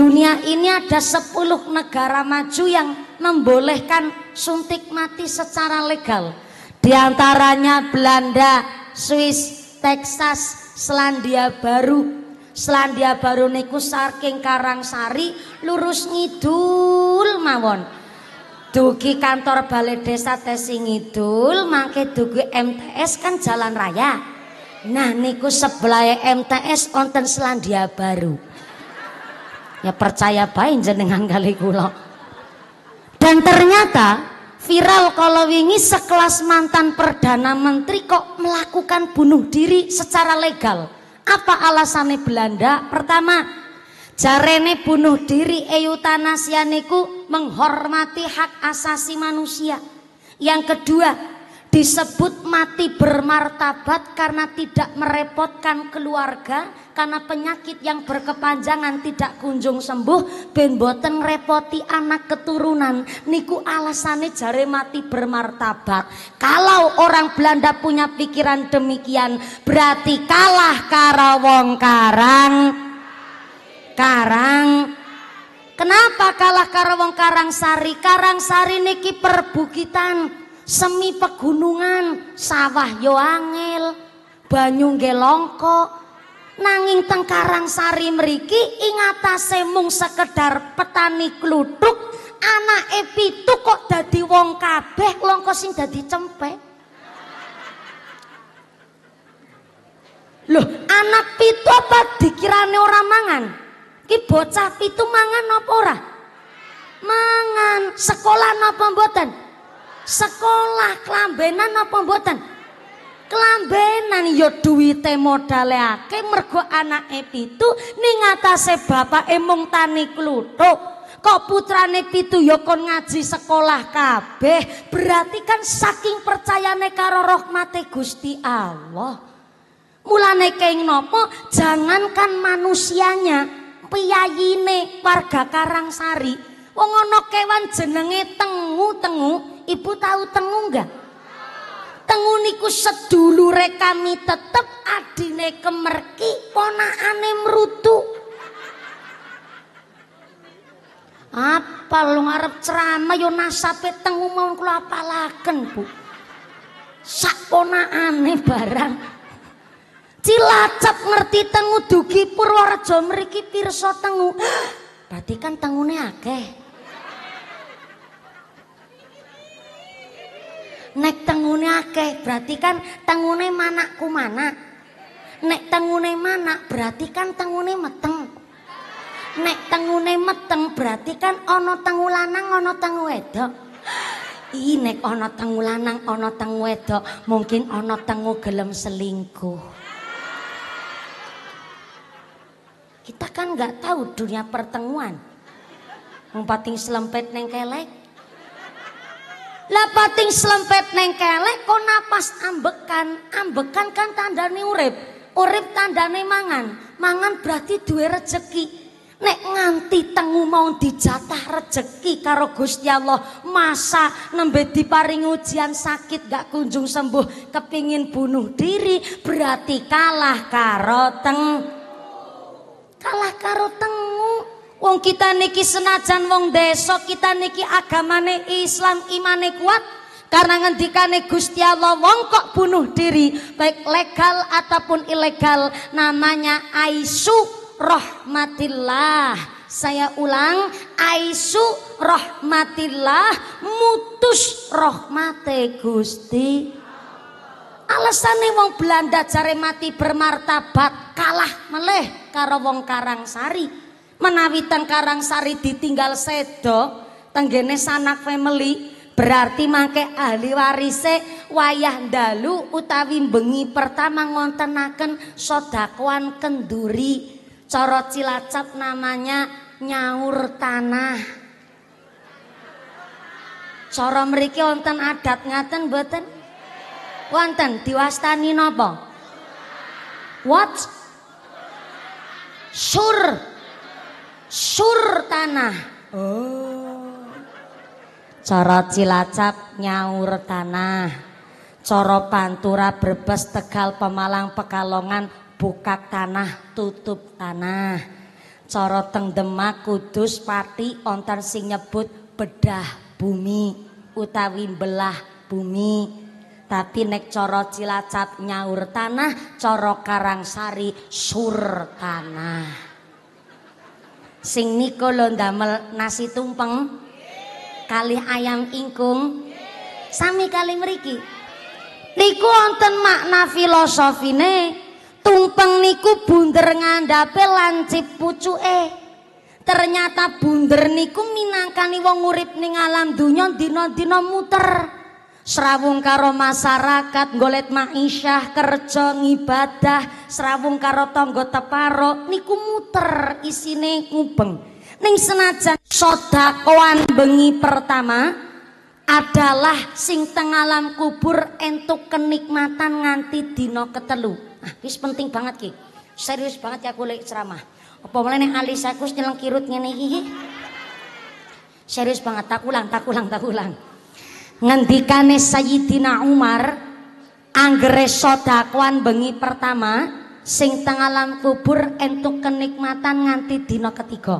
Dunia ini ada 10 negara maju yang membolehkan suntik mati secara legal. Di antaranya Belanda, Swiss, Texas, Selandia Baru. Selandia Baru niku saking Karangsari lurus ngidul mawon. Dugi kantor balai desa Tesing Ngidul, mangke dugi MTS kan jalan raya. Nah niku sebelah MTS onten Selandia Baru ya percaya baik jenengan kali kula dan ternyata viral kalau wingi sekelas mantan perdana menteri kok melakukan bunuh diri secara legal apa alasannya Belanda pertama jarene bunuh diri eutanasia niku menghormati hak asasi manusia yang kedua disebut mati bermartabat karena tidak merepotkan keluarga karena penyakit yang berkepanjangan tidak kunjung sembuh ben boten repoti anak keturunan niku alasane jare mati bermartabat kalau orang Belanda punya pikiran demikian berarti kalah karawong karang karang Kenapa kalah Karang Sari Karang Sari niki perbukitan, semi pegunungan, sawah yo angel, banyu gelongkok nanging tengkarang sari meriki ingatase mung sekedar petani kluduk anak pitu kok dadi wong kabeh longko sing dadi cempek Loh, anak pitu apa dikirane orang mangan? Ki bocah pitu mangan apa ora? Mangan. Sekolah apa mboten? Sekolah kelambenan apa mboten? Kelambenan ya duwite modale akeh mergo anake pitu ning atase bapake mung tani kluthuk. kok putrane pitu ya kon ngaji sekolah kabeh berarti kan saking percayane karo rahmate Gusti Allah mulane keng nopo jangankan manusianya piyayine warga Karangsari wong ana kewan jenenge tengu-tengu ibu tahu tengu enggak tengu niku sedulure kami tetep adine kemerki ponakane mrutu apa lu ngarep ceramah yo nasape tengu mau kula apalaken bu sak ponakane barang cilacap ngerti tengu dugi purworejo mriki pirsa tengu berarti kan tengune akeh Nek tengune akeh berarti kan tengune manakku mana. Nek tengune mana, berarti kan tengune meteng. Nek tengune meteng berarti kan ono tengu ono ana tengu wedok. nek ono tengu lanang ana mungkin ono tengu gelem selingkuh. Kita kan nggak tahu dunia pertemuan. mempating selempet neng kelek. Lah pating selempet neng kelek kok napas ambekan. Ambekan kan tandane urip. Urip tandane mangan. Mangan berarti duwe rezeki, Nek nganti tengu mau dijatah rezeki, karo Gusti Allah Masa nembe diparing ujian sakit gak kunjung sembuh Kepingin bunuh diri berarti kalah karo teng Kalah karo teng Wong kita niki senajan wong desa kita niki agamane Islam imane kuat karena ngendikane Gusti Allah wong kok bunuh diri baik legal ataupun ilegal namanya Aisu rahmatillah saya ulang aisu rahmatillah mutus rahmate Gusti Alasannya wong Belanda cari mati bermartabat kalah meleh karo wong Karangsari menawi teng Karangsari ditinggal sedo tenggene sanak family berarti mangke ahli warise wayah dalu utawi bengi pertama ngontenaken sodakuan kenduri coro cilacap namanya nyaur tanah Coro mriki wonten adat ngaten beten wonten diwastani nopo what sur sur tanah. Oh. Coro Cilacap nyaur tanah. Coro Pantura Brebes Tegal Pemalang Pekalongan buka tanah tutup tanah. Coro Tengdemak Kudus Pati onten sing nyebut bedah bumi utawi belah bumi. Tapi nek coro Cilacap nyaur tanah, coro Karangsari sur tanah. Sing niku lo ndamel nasi tumpeng kali ayam ingkung sami kali meriki Niku wonten makna filosofine. Tumpeng niku bunder ngandape lancip pucuke. Ternyata bunder niku minangkani wong urip ning alam donya dina-dina muter. Serawung karo masyarakat, golet ma'isyah, kerja, ngibadah, Serabung karo tonggo teparo niku muter isine ngubeng. Ning senajan kawan bengi pertama adalah sing tengalam kubur entuk kenikmatan nganti dino ketelu. Ah, wis penting banget ki. Serius banget ya aku ceramah. Apa mulai nih alis aku nyeleng kirut ngene iki? Serius banget tak ulang, tak ulang, tak ulang. Ngendikane Sayyidina Umar Anggere sodakwan bengi pertama sing tengalan kubur entuk kenikmatan nganti dino ketiga.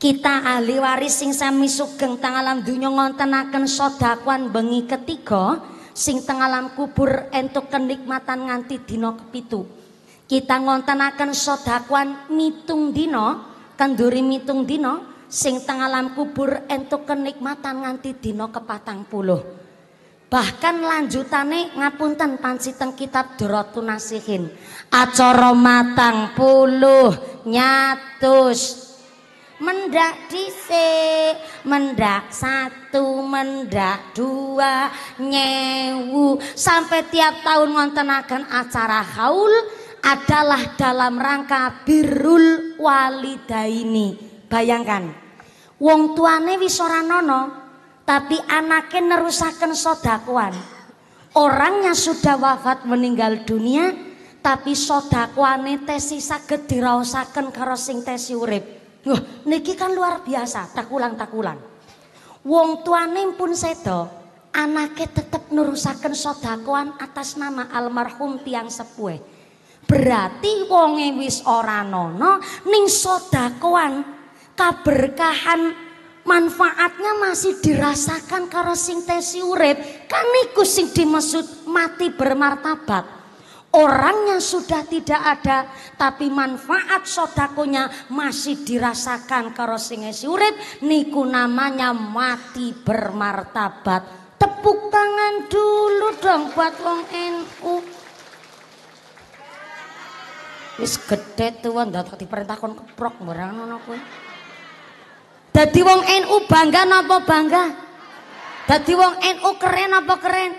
Kita ahli waris sing sami sugeng tengalan dunyo ngontenaken sodakwan bengi ketiga sing tengalan kubur entuk kenikmatan nganti dino kepitu. Kita ngontenaken sodakwan mitung dino kenduri mitung dino sing tengalan kubur entuk kenikmatan nganti dino kepatang puluh. Bahkan lanjutane ngapunten teng kitab Dorotu Nasihin. Acara matang puluh nyatus. Mendak dhisik, mendak satu, mendak dua, nyewu. Sampai tiap tahun ngontenakan acara haul adalah dalam rangka walida walidaini. Bayangkan, wong tuane wisoranono nono, tapi anaknya nerusakan sodakuan. Orangnya sudah wafat meninggal dunia, tapi sodakuan itu sisa diraosaken karo sing tesi urip. Wah, niki kan luar biasa, takulang takulan Wong tuane pun sedo, anaknya tetap nerusakan sodakuan atas nama almarhum tiang sepuh. Berarti wonge wis ora nono ning sodakuan kaberkahan manfaatnya masih dirasakan karena sing tesi urip kan niku sing dimaksud mati bermartabat orangnya sudah tidak ada tapi manfaat sodakonya masih dirasakan karena sing tesi urip niku namanya mati bermartabat tepuk tangan dulu dong buat wong NU wis gede tuan dadak diperintah kon keprok barang nono kue. Dadi wong NU bangga napa bangga? Dadi wong NU keren apa keren?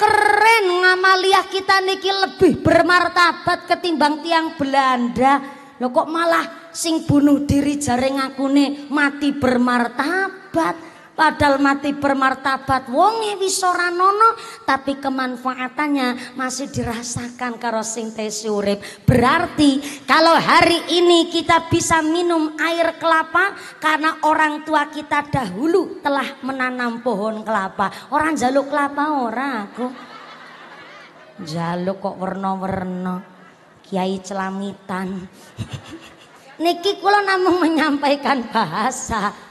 Keren ngamaliah kita niki lebih bermartabat ketimbang tiang Belanda. Loh kok malah sing bunuh diri jaring akune mati bermartabat. Padahal mati bermartabat wonge wis ora nono tapi kemanfaatannya masih dirasakan karo sing urip. Berarti kalau hari ini kita bisa minum air kelapa karena orang tua kita dahulu telah menanam pohon kelapa. Orang jaluk kelapa ora aku. Jaluk kok warna-warna, Kiai celamitan. Niki kula namung menyampaikan bahasa.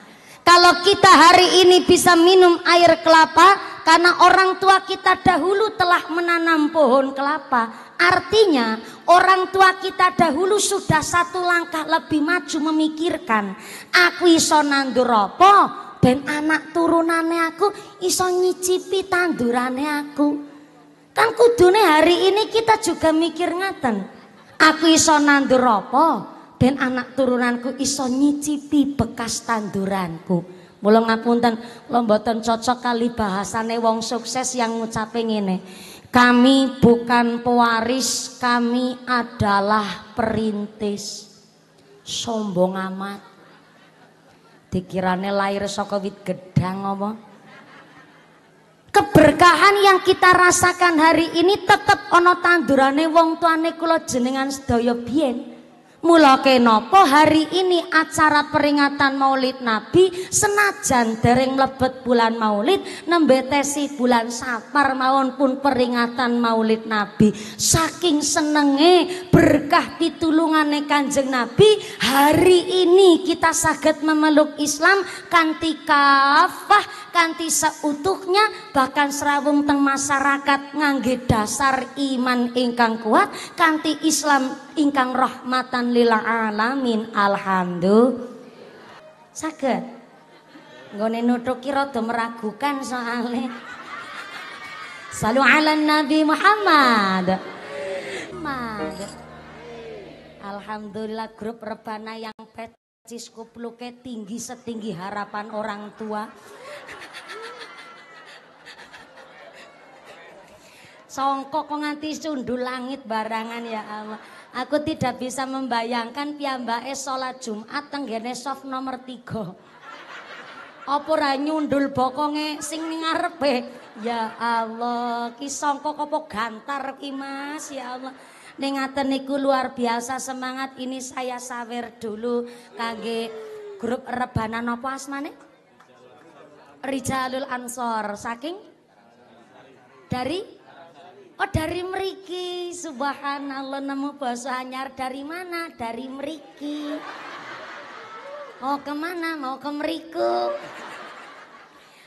Kalau kita hari ini bisa minum air kelapa karena orang tua kita dahulu telah menanam pohon kelapa. Artinya orang tua kita dahulu sudah satu langkah lebih maju memikirkan. Aku iso nanduropo ben anak turunannya aku iso nyicipi tandurannya aku. Kan kudune hari ini kita juga mikir ngaten. Aku iso nandur ben anak turunanku iso nyicipi bekas tanduranku. Mula ngapunten, kula mboten cocok kali bahasane wong sukses yang ngucape ngene. Kami bukan pewaris, kami adalah perintis. Sombong amat. Dikirane lahir saka gedang apa? Keberkahan yang kita rasakan hari ini tetap ono tandurane wong tuane kula jenengan sedaya biyen. Mulai kenapa hari ini acara peringatan Maulid Nabi senajan dereng mlebet bulan Maulid Nembetesi bulan safar maun pun peringatan Maulid Nabi. Saking senenge berkah pitulungane Kanjeng Nabi, hari ini kita sakit memeluk Islam kanti kafah, kanti seutuhnya bahkan serawung teng masyarakat ngangge dasar iman ingkang kuat kanti Islam ingkang rahmatan lil alamin alhamdulillah saged nggone nutuki rada meragukan soalnya Salu ala Nabi Muhammad. Muhammad. Alhamdulillah grup rebana yang petis kupluke tinggi setinggi harapan orang tua. Songkok kok nganti sundul langit barangan ya Allah. Aku tidak bisa membayangkan piyambake salat Jumat tenggene soft nomor tiga, Apa ora nyundul bokonge sing ning ngarepe? Ya Allah, ki sangka apa gantar ki Mas, ya Allah. Ning ngaten niku luar biasa semangat ini saya sawer dulu kangge grup rebana apa asmane? Rijalul Ansor saking dari Oh dari meriki, subhanallah nemu bahasa anyar dari mana? Dari meriki. Oh kemana? Mau ke meriku.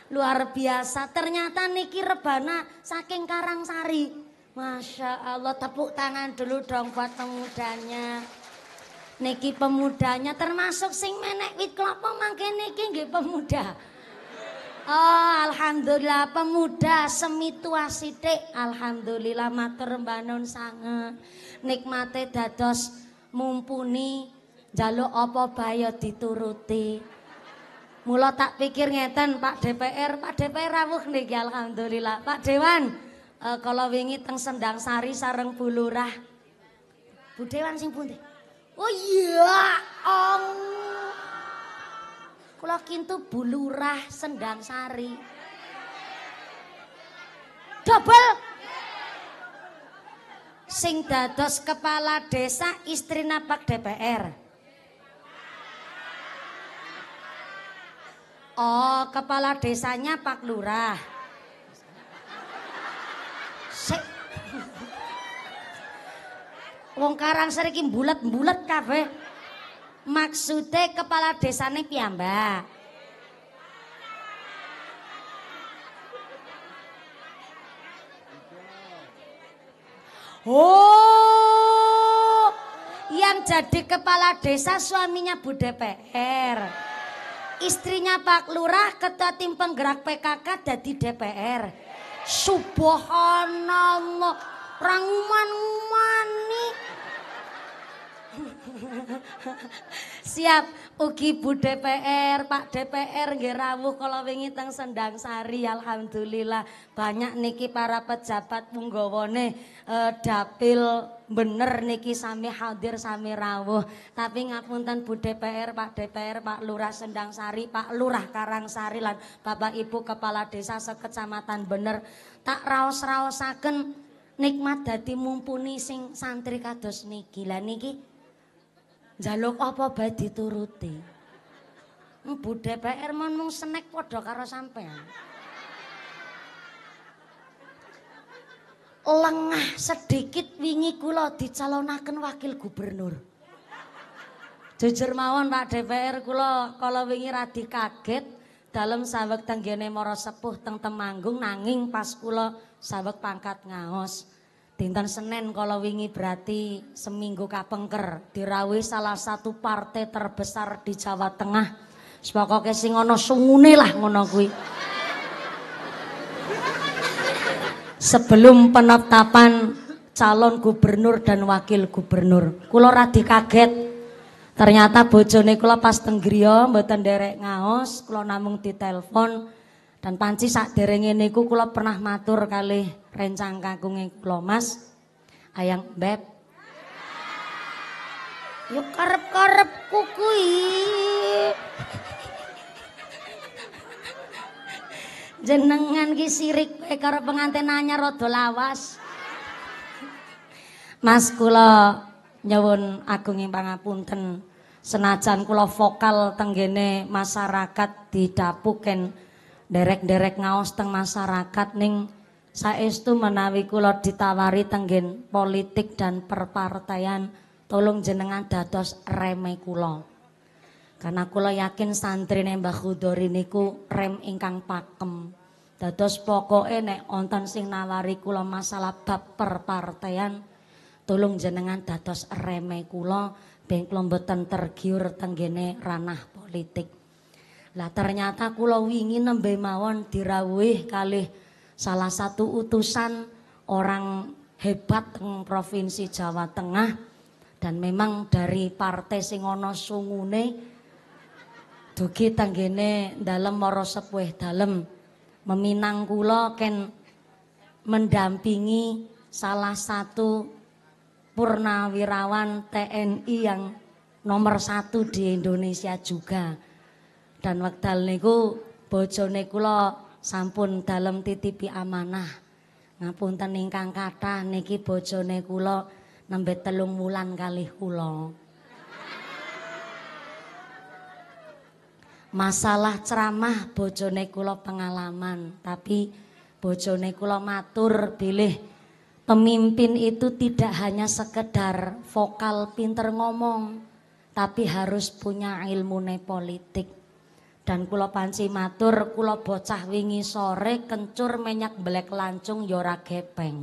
Luar biasa, ternyata Niki Rebana saking karang sari, Masya Allah, tepuk tangan dulu dong buat pemudanya. Niki pemudanya termasuk sing menek wit kelapa mangke Niki nggih pemuda. Oh, alhamdulillah pemuda semi tua sidik. Alhamdulillah matur banon sanget. Nikmate dados mumpuni jaluk apa bayo dituruti. Mula tak pikir ngeten Pak DPR, Pak DPR rawuh niki alhamdulillah. Pak Dewan, uh, eh, kalau wingi teng Sendang Sari sareng bulurah. Bu Dewan sing pundi? Oh iya, ong. Kula kintu bulurah sendang sari. Dobel. Sing dados kepala desa istri napak DPR. Oh, kepala desanya Pak Lurah. Sik. Wong Karang sering bulat-bulat kabeh maksudnya kepala desane piyambak. Oh, yang jadi kepala desa suaminya Bu DPR. Istrinya Pak Lurah, ketua tim penggerak PKK jadi DPR. Subhanallah, ranguman nih Siap, ugi Bu DPR, Pak DPR nggih rawuh kala wingi teng Sendang Sari alhamdulillah banyak niki para pejabat punggawane eh, dapil bener niki sami hadir sami rawuh. Tapi ngapunten Bu DPR, Pak DPR, Pak Lurah Sendang Sari, Pak Lurah Karangsari lan Bapak Ibu Kepala Desa sekecamatan bener tak raos-raosaken nikmat dadi mumpuni sing santri kados niki. Lah niki jaluk apa bae dituruti. bu DPR mon mung senek padha karo sampean. Lengah sedikit wingi kula dicalonaken wakil gubernur. Jujur mawon Pak DPR kula kala wingi radi kaget dalam sawek tenggene moro sepuh teng Temanggung nanging pas kula sawek pangkat ngaos. Dinten Senin kalau wingi berarti seminggu kapengker dirawi salah satu partai terbesar di Jawa Tengah. Sepokoke sing ngono sungune lah ngono kuwi. Sebelum penetapan calon gubernur dan wakil gubernur, kula radi kaget. Ternyata bojone kula pas teng griya mboten nderek ngaos, kula namung ditelepon dan panci sak derenge niku kula pernah matur kali rencang kakunge kula Mas Ayang Beb. yuk karep-karepku kuwi. Jenengan ki sirik kowe karo pengantin anyar rada lawas. Mas kula nyuwun agung ing pangapunten senajan kula vokal tenggene masyarakat tidak bukan derek-derek ngaos teng masyarakat ning saestu menawi kula ditawari tenggen politik dan perpartaian tolong jenengan dados reme kula. Karena kula yakin santri Mbah Khudori niku rem ingkang pakem. Dados pokoke nek wonten sing nawari kula masalah bab perpartaian tolong jenengan dados reme kula ben kula mboten tergiur tenggene ranah politik. Lah ternyata kula wingi nembe mawon dirawih kalih salah satu utusan orang hebat teng provinsi Jawa Tengah dan memang dari partai sing ana sungune dugi tanggene dalam moro sepuh dalam meminang kula ken mendampingi salah satu purnawirawan TNI yang nomor satu di Indonesia juga dan wekdal niku bojone kula sampun dalam titipi amanah. Ngapunten teningkang kathah niki bojone kula nembe telung wulan kalih kula. Masalah ceramah bojone kula pengalaman, tapi bojone kula matur bilih pemimpin itu tidak hanya sekedar vokal pinter ngomong, tapi harus punya ilmu politik. Dan kula panci matur kula bocah wingi sore kencur minyak belek lancung yora ya kepeng. gepeng.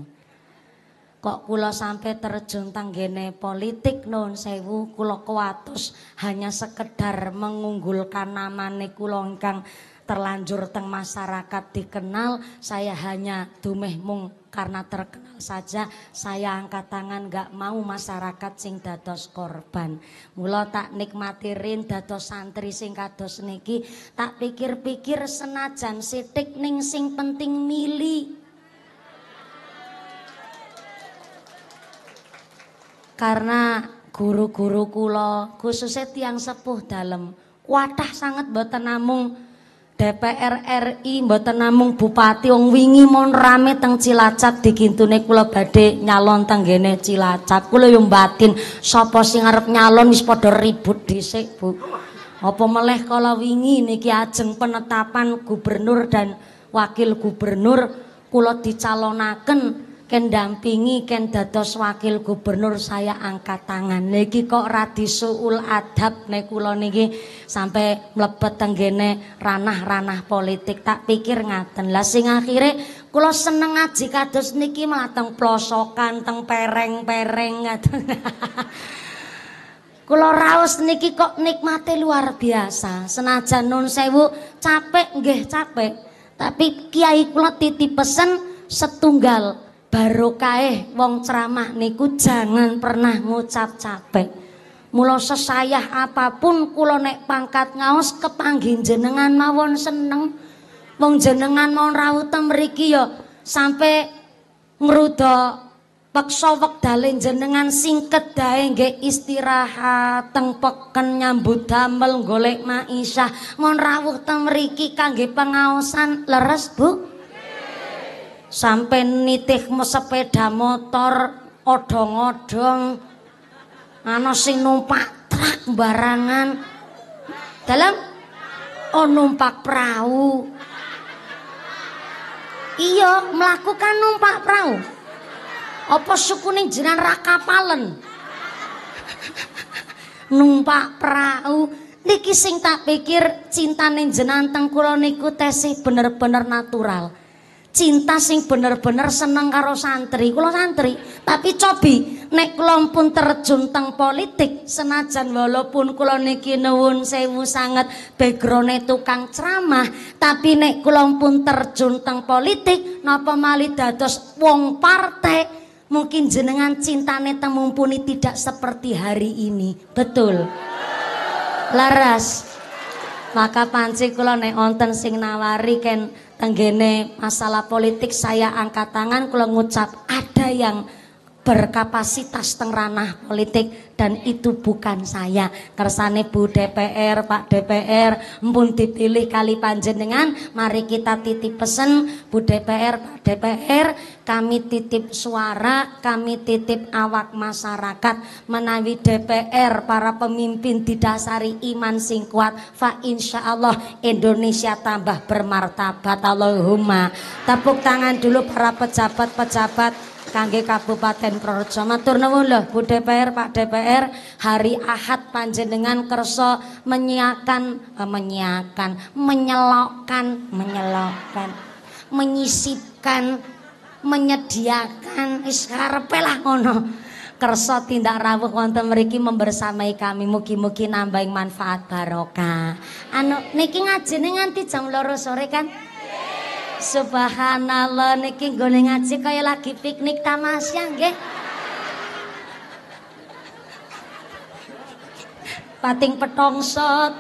Kok kula sampai terjun tanggene politik non sewu kula kuatus hanya sekedar mengunggulkan namane kula ingkang terlanjur teng masyarakat dikenal saya hanya dumeh mung karena terkenal saja saya angkat tangan gak mau masyarakat sing dados korban. Mula tak nikmatirin rin dados santri sing kados niki, tak pikir-pikir senajan sitik ning sing penting mili. Karena guru-guru kulo khususnya tiang sepuh dalam wadah sangat buat namung DPR RI mboten namung bupati wong wingi mon rame teng Cilacap kintune kula badhe nyalon teng gene Cilacap. Kula yo batin sapa sing arep nyalon wis padha ribut dhisik, Bu. Apa meleh kala wingi niki ajeng penetapan gubernur dan wakil gubernur kula dicalonaken Kendampingi, kendatos ken dados wakil gubernur saya angkat tangan. Niki kok radisuul adab nek kula niki sampai mlebet tenggene ranah-ranah politik. Tak pikir ngaten. Lah sing akhire kula seneng aji kados niki mateng plosokan teng pereng-pereng ngaten. Kulo raos niki kok nikmate luar biasa. Senajan nun sewu capek nggih capek, tapi kiai kula titip pesen setunggal barokae wong ceramah niku jangan pernah ngucap capek. Mula sesayah apapun kulo nek pangkat ngaos kepanggih jenengan mawon seneng. Wong jenengan mau rawutem mriki ya sampe ngruda peksa wektale jenengan singket dae nge istirahat teng peken nyambut damel golek maisah Mau rawuh tem mriki kangge pengaosan leres Bu sampai nitih sepeda motor odong-odong ana sing numpak truk barangan dalam oh numpak perahu iya melakukan numpak perahu apa sukune jenengan raka palen numpak perahu niki sing tak pikir cinta jenengan teng kula niku tesih bener-bener natural cinta sing bener-bener seneng karo santri kulo santri tapi cobi nek kula pun terjun teng politik senajan walaupun kulo niki nuwun sewu sangat background tukang ceramah tapi nek kulo pun terjun teng politik napa mali dados wong partai mungkin jenengan cintane temumpuni tidak seperti hari ini betul laras maka panci kulo nek onten sing nawari ken tenggene masalah politik saya angkat tangan kalau ngucap ada yang berkapasitas teng ranah politik dan itu bukan saya kersane Bu DPR Pak DPR mpun dipilih kali panjenengan mari kita titip pesen Bu DPR Pak DPR kami titip suara kami titip awak masyarakat menawi DPR para pemimpin didasari iman sing kuat fa insya Allah Indonesia tambah bermartabat Allahumma tepuk tangan dulu para pejabat-pejabat kangge Kabupaten Prorejo. Matur nuwun lho Bu DPR, Pak DPR, hari Ahad panjenengan kersa menyiakan eh, menyiakan, menyelokkan, menyelokkan, menyisipkan, menyediakan wis karepe lah ngono. Kersa tindak rawuh wonten mriki membersamai kami mugi-mugi nambahin manfaat barokah. Anu niki ngajene nganti jam 2 sore kan? Subhanallah niki nggone ngaji kaya lagi piknik tamasya nggih. Pating petongsot.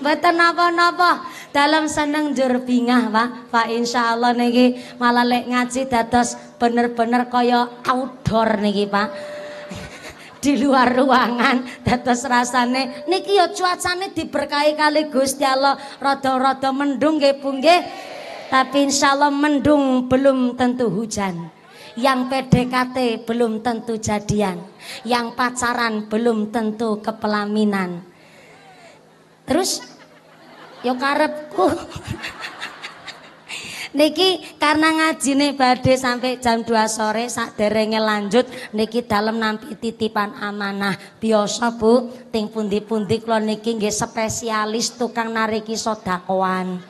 Mboten napa-napa. Dalam seneng jur bingah, Pak. Pak insyaallah niki malah lek ngaji dados bener-bener kaya outdoor niki, Pak di luar ruangan dados rasane niki ya cuacane diberkahi kali Gusti Allah rada-rada mendung nggih Bu nggih tapi insyaallah mendung belum tentu hujan yang PDKT belum tentu jadian yang pacaran belum tentu kepelaminan terus yo ya karepku niki karena ngaji ngajine badhe sampai jam 2 sore derengnya lanjut niki dalam nampi titipan amanah. Biasa Bu, ting pundi-pundi klo niki nggih spesialis tukang nariki sedakoan.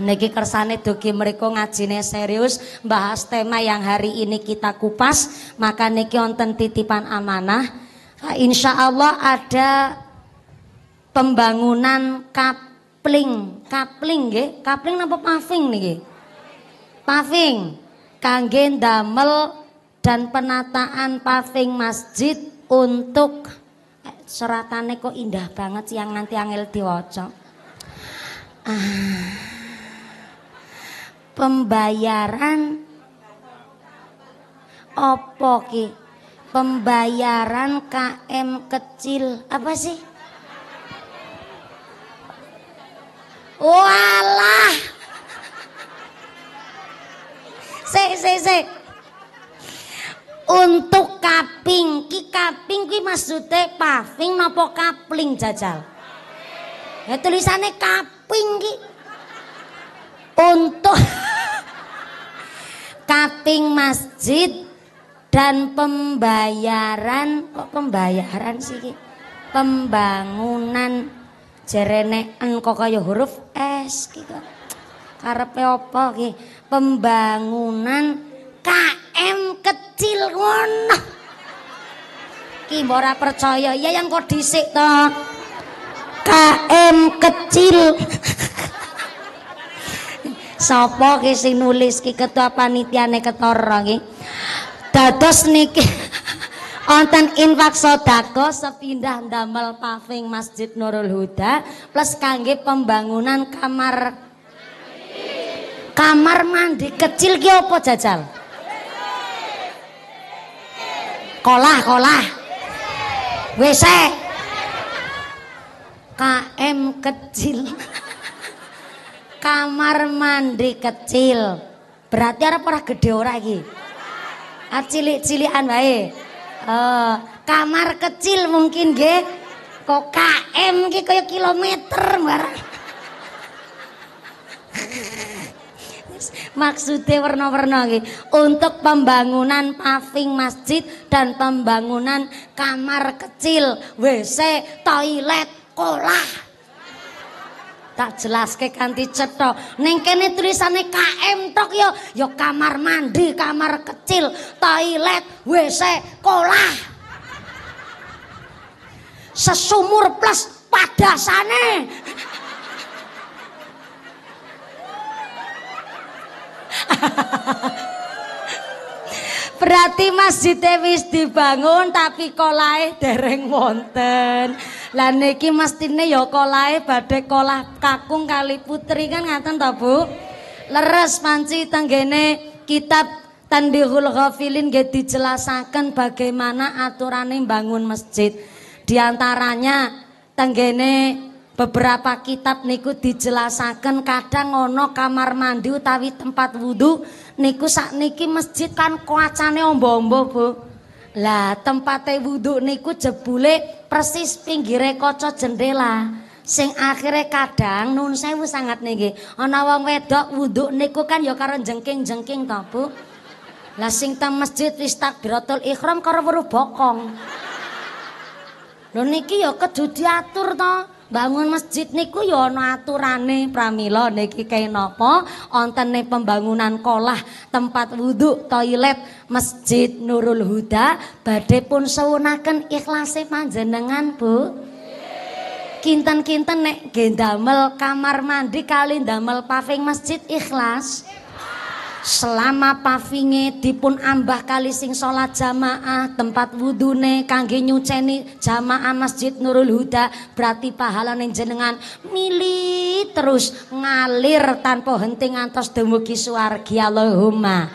Niki kersane dugi mereka ngajine serius bahas tema yang hari ini kita kupas maka niki onten titipan amanah Insya Allah ada pembangunan kapling kapling nggih kapling napa paving niki paving kangge damel dan penataan paving masjid untuk eh, seratane kok indah banget yang nanti angel diwaca. Ah, pembayaran opo ki? Pembayaran KM kecil apa sih? Walah, Se, se, se. Untuk kaping, ki kaping kuwi maksude paving nopo kapling jajal? Ya tulisannya kaping ki. Untuk kaping masjid dan pembayaran kok pembayaran sih ki? Pembangunan jerene engko kaya huruf S ki Karepe apa ki? pembangunan KM kecil ngono. Ki ora percaya, ya yang kok dhisik to. KM kecil. Sopo ki sing nulis ki ketua panitiane ketara ki. Dados niki wonten infak sodako sepindah damel paving Masjid Nurul Huda plus kangge pembangunan kamar Kamar mandi kecil ki apa jajal? Kolah, kolah. WC. KM kecil. Kamar mandi kecil. Berarti ada pernah gede ora ah, cilik cilian baik, Uh, eh, kamar kecil mungkin ge Kok KM ki kaya kilometer barang. Maksudnya warna-warna Untuk pembangunan paving masjid dan pembangunan kamar kecil, WC, toilet, kolah. tak jelas ke kanti Ning kene tulisane KM tok yo yo kamar mandi, kamar kecil, toilet, WC, kolah. Sesumur plus pada sana Berarti masjid wis dibangun tapi kolae dereng wonten. Lah niki mestine ya kolae badhe kolah kakung kali putri kan ngaten ta, Bu? Leres panci tenggene kitab Tandihul Ghafilin nggih dijelasaken bagaimana aturane bangun masjid. Di antaranya tenggene Beberapa kitab niku dijelasaken kadang ono kamar mandi utawi tempat wudhu niku niki masjid kan kuacane ombo-ombo Bu. Lah tempate wudhu niku jebule persis pinggir koco jendela. Sing akhirnya kadang nun sewu sangat niki. ono wong wedok wudhu niku kan yo ya karo jengking-jengking to, Bu. Lah sing tam masjid wis takbiratul ikrom karo weruh bokong. Lho niki yo ya kudu diatur to bangun masjid niku ya ana aturane pramila niki kaya napa ontene pembangunan kolah tempat wudhu toilet masjid Nurul Huda badhe pun sewunaken ikhlase panjenengan Bu kinten-kinten nek gendamel kamar mandi kali damel paving masjid ikhlas Selama pavinge dipun ambah kali sing salat jamaah, tempat wudune kangge nyuceni jamaah Masjid Nurul Huda, berarti pahalane jenengan mili terus ngalir tanpa henti ngantos dumugi swargi Allahumma.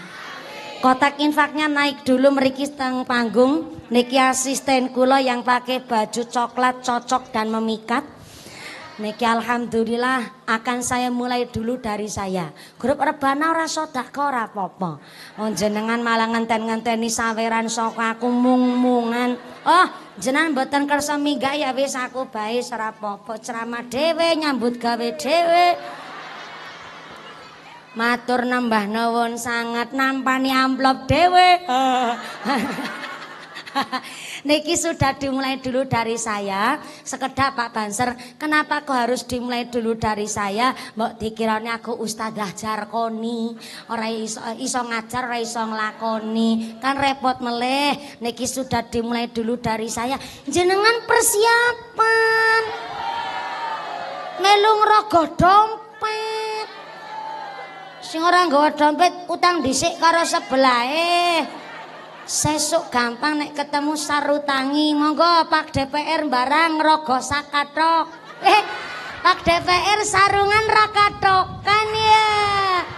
Kotak infaknya naik dulu meriki teng panggung. Niki asisten kula yang pakai baju coklat cocok dan memikat. Niki alhamdulillah akan saya mulai dulu dari saya. Grup rebana ora sedak ora apa-apa. Oh jenengan malah ngenten-ngenteni saweran sok aku mung-mungan. Oh jenengan mboten kersa minggah ya wis aku bae ora apa-apa. Ceramah dhewe nyambut gawe dhewe. Matur nambah nuwun sangat nampani amplop dhewe. Niki sudah dimulai dulu dari saya. Sekedar Pak Banser, kenapa kok harus dimulai dulu dari saya? Mbok dikirane aku ustazah jarkoni, ora iso, iso ngajar, ora iso nglakoni. Kan repot meleh. Niki sudah dimulai dulu dari saya. Jenengan persiapan. melung rogo dompet. Sing orang nggawa dompet utang dhisik karo sebelahe. sesuk gampang nek ketemu sarutangi monggo Pak DPR barang rogo sakatok eh Pak DPR sarungan rakatokan ya yeah.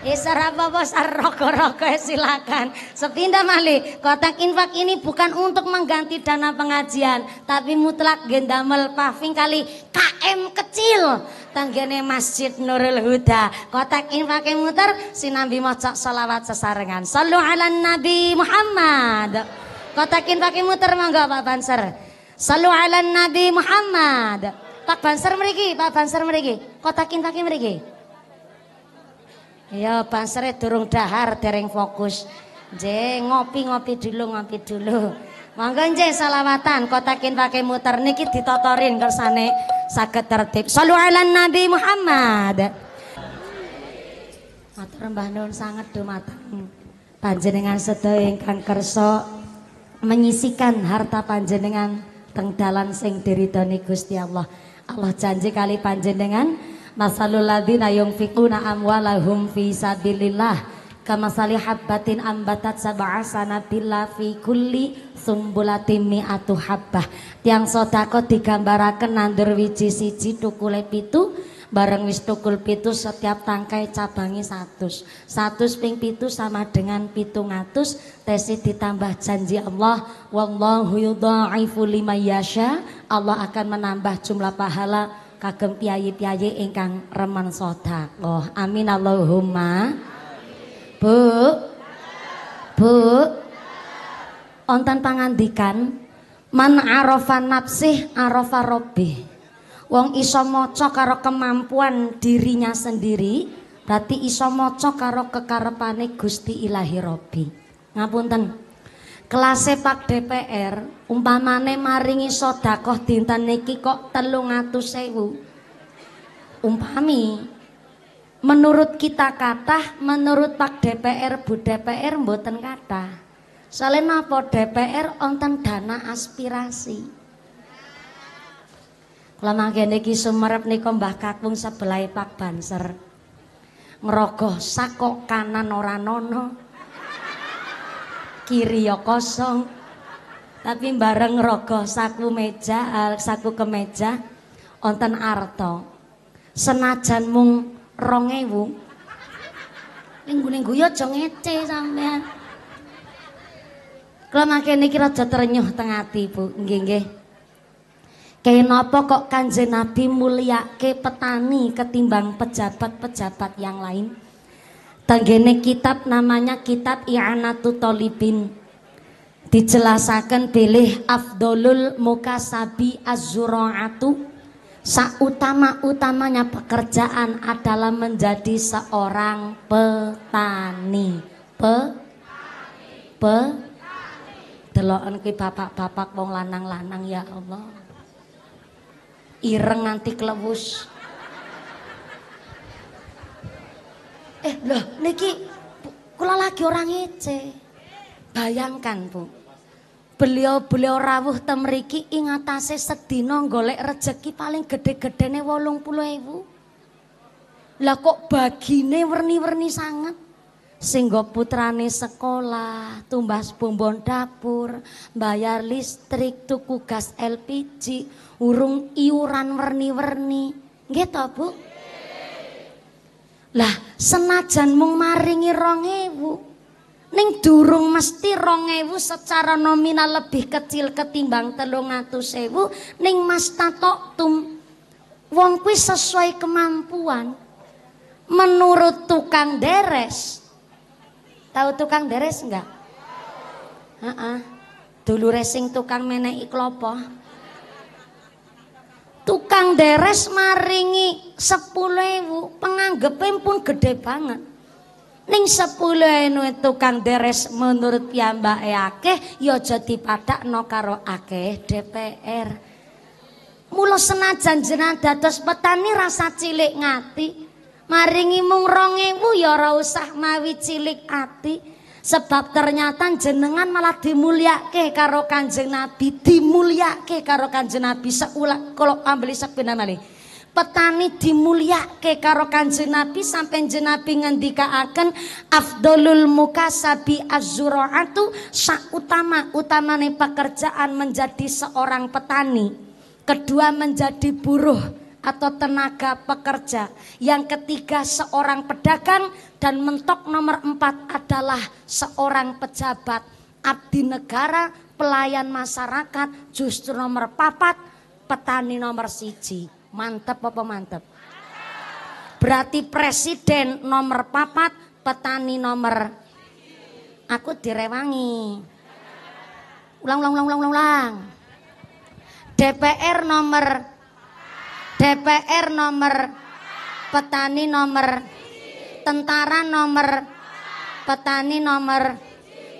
Isra apa ah, rokok-rokok eh, silakan. Sepindah malih, kotak infak ini bukan untuk mengganti dana pengajian, tapi mutlak gendamel paving kali KM kecil tanggane Masjid Nurul Huda. Kotak infak yang muter sinambi mocok salawat sesarengan. Sallu ala Nabi Muhammad. Kotak infak yang muter monggo Pak Banser. Sallu ala Nabi Muhammad. Pak Banser meriki, Pak Banser meriki. Kotak infak yang meriki. Ya Bansere durung dahar dereng fokus. Jeng ngopi-ngopi dulu, ngopi dulu. Monggo nggih selawatan kotakin pakai muter niki ditotorin kersane saged tertib. Shallu ala Nabi Muhammad. Matur mbah nuwun sanget dumateng panjenengan sedaya ingkang kersa menyisikan harta panjenengan teng dalan sing Doni Gusti Allah. Allah janji kali panjenengan Masalul ladzina fikuna amwalahum fi sabilillah kamasali habbatin ambatat sab'a sanabila fi kulli sumbulatin mi'atu habbah tiang sodako digambaraken nandur wiji siji tukule pitu bareng wis tukul pitu setiap tangkai cabangi satus satus ping pitu sama dengan pitung atus tesi ditambah janji Allah wallahu yudha'ifu lima yasha Allah akan menambah jumlah pahala kagem piyayi-piyayi ingkang reman sedekah. Amin Allahumma. Bu. Bu. Onten pangandikan man arofa nafsih arofa rabbih. Wong iso maca karo kemampuan dirinya sendiri, berarti iso maca karo kekarepane Gusti Ilahi Rabbi. Ngapunten. Kelas Pak DPR umpamane maringi sodakoh dinten niki kok telung atus sewu. Umpami menurut kita kata, menurut Pak DPR Bu DPR mboten kata. Soalnya napa DPR onten dana aspirasi. Kalau manggen iki sumerep niko Mbah Kakung sebelai Pak Banser. Ngerogoh sakok kanan ora nono kiri ya kosong tapi bareng rogo saku meja eh, saku ke meja onten arto senajan mung rong ewu minggu-minggu ya aja ngece sampean kula mangke niki raja terenyuh tengah hati Bu nggih Kenapa kok kanjeng Nabi ke petani ketimbang pejabat-pejabat yang lain? Tanggene kitab namanya kitab I'anatu Tolibin dijelasakan pilih afdolul mukasabi az-zura'atu sautama-utamanya pekerjaan adalah menjadi seorang petani pe pe deloken kuwi bapak-bapak wong lanang-lanang ya Allah ireng nanti klewus Eh, loh, niki kula lagi orang ece. Bayangkan, Bu. Beliau-beliau rawuh Riki ingatase sedina golek rejeki paling gede-gedene 80.000. Lah kok bagine werni-werni sangat. Singgo putrane sekolah, tumbas bumbon dapur, bayar listrik, tuku gas LPG, urung iuran werni-werni. Nggih -werni. -werni. Bu? Lah, senajan mung maringi 2000, ning durung mesti 2000 secara nominal lebih kecil ketimbang 300.000 ning mastatotum. Wong kuwi sesuai kemampuan. Menurut tukang deres. Tahu tukang deres enggak? Heeh. Uh -uh. Dulu racing tukang menehi klopo tukang deres maringi sepuluh ewu penganggepin pun gede banget ning sepuluh ewu tukang deres menurut piyambak akeh ya jadi padak no karo akeh DPR Mulus senajan jenada dados petani rasa cilik ngati maringi mung rong ewu ya usah mawi cilik ati Sebab ternyata jenengan malah dimulyake karo kanjeng Nabi, dimulyake karo kanjeng Nabi. Seulah kalau ambil sekpina nih. petani dimulyake karo kanjeng Nabi sampai jenabi akan afdolul mukasabi azzuraatu sak utama utamane pekerjaan menjadi seorang petani kedua menjadi buruh atau tenaga pekerja. Yang ketiga seorang pedagang dan mentok nomor empat adalah seorang pejabat. Abdi negara, pelayan masyarakat, justru nomor papat, petani nomor siji. Mantep apa mantep? Berarti presiden nomor papat, petani nomor aku direwangi. Ulang, ulang, ulang, ulang, ulang. DPR nomor DPR nomor petani nomor tentara nomor petani nomor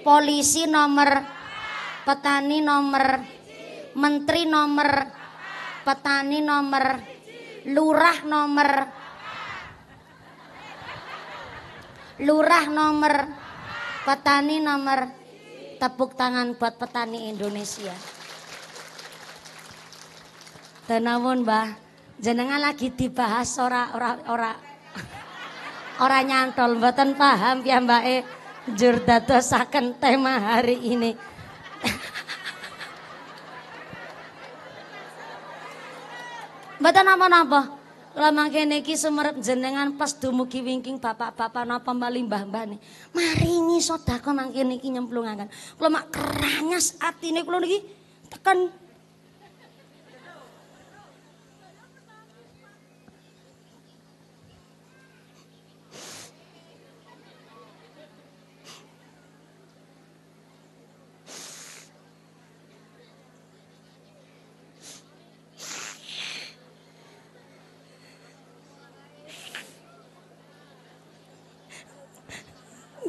polisi nomor petani nomor menteri nomor petani nomor lurah nomor lurah nomor petani nomor tepuk tangan buat petani Indonesia. Tenawon, Mbah jenengan lagi dibahas ora ora ora ora nyantol mboten paham piyambake mbake jur dadosaken tema hari ini mboten napa-napa kula mangkene iki sumerep jenengan pas dumugi wingking bapak-bapak napa mbali mbah-mbah ni maringi sedekah mangkene iki nyemplungaken kula mak kerangas atine kula niki tekan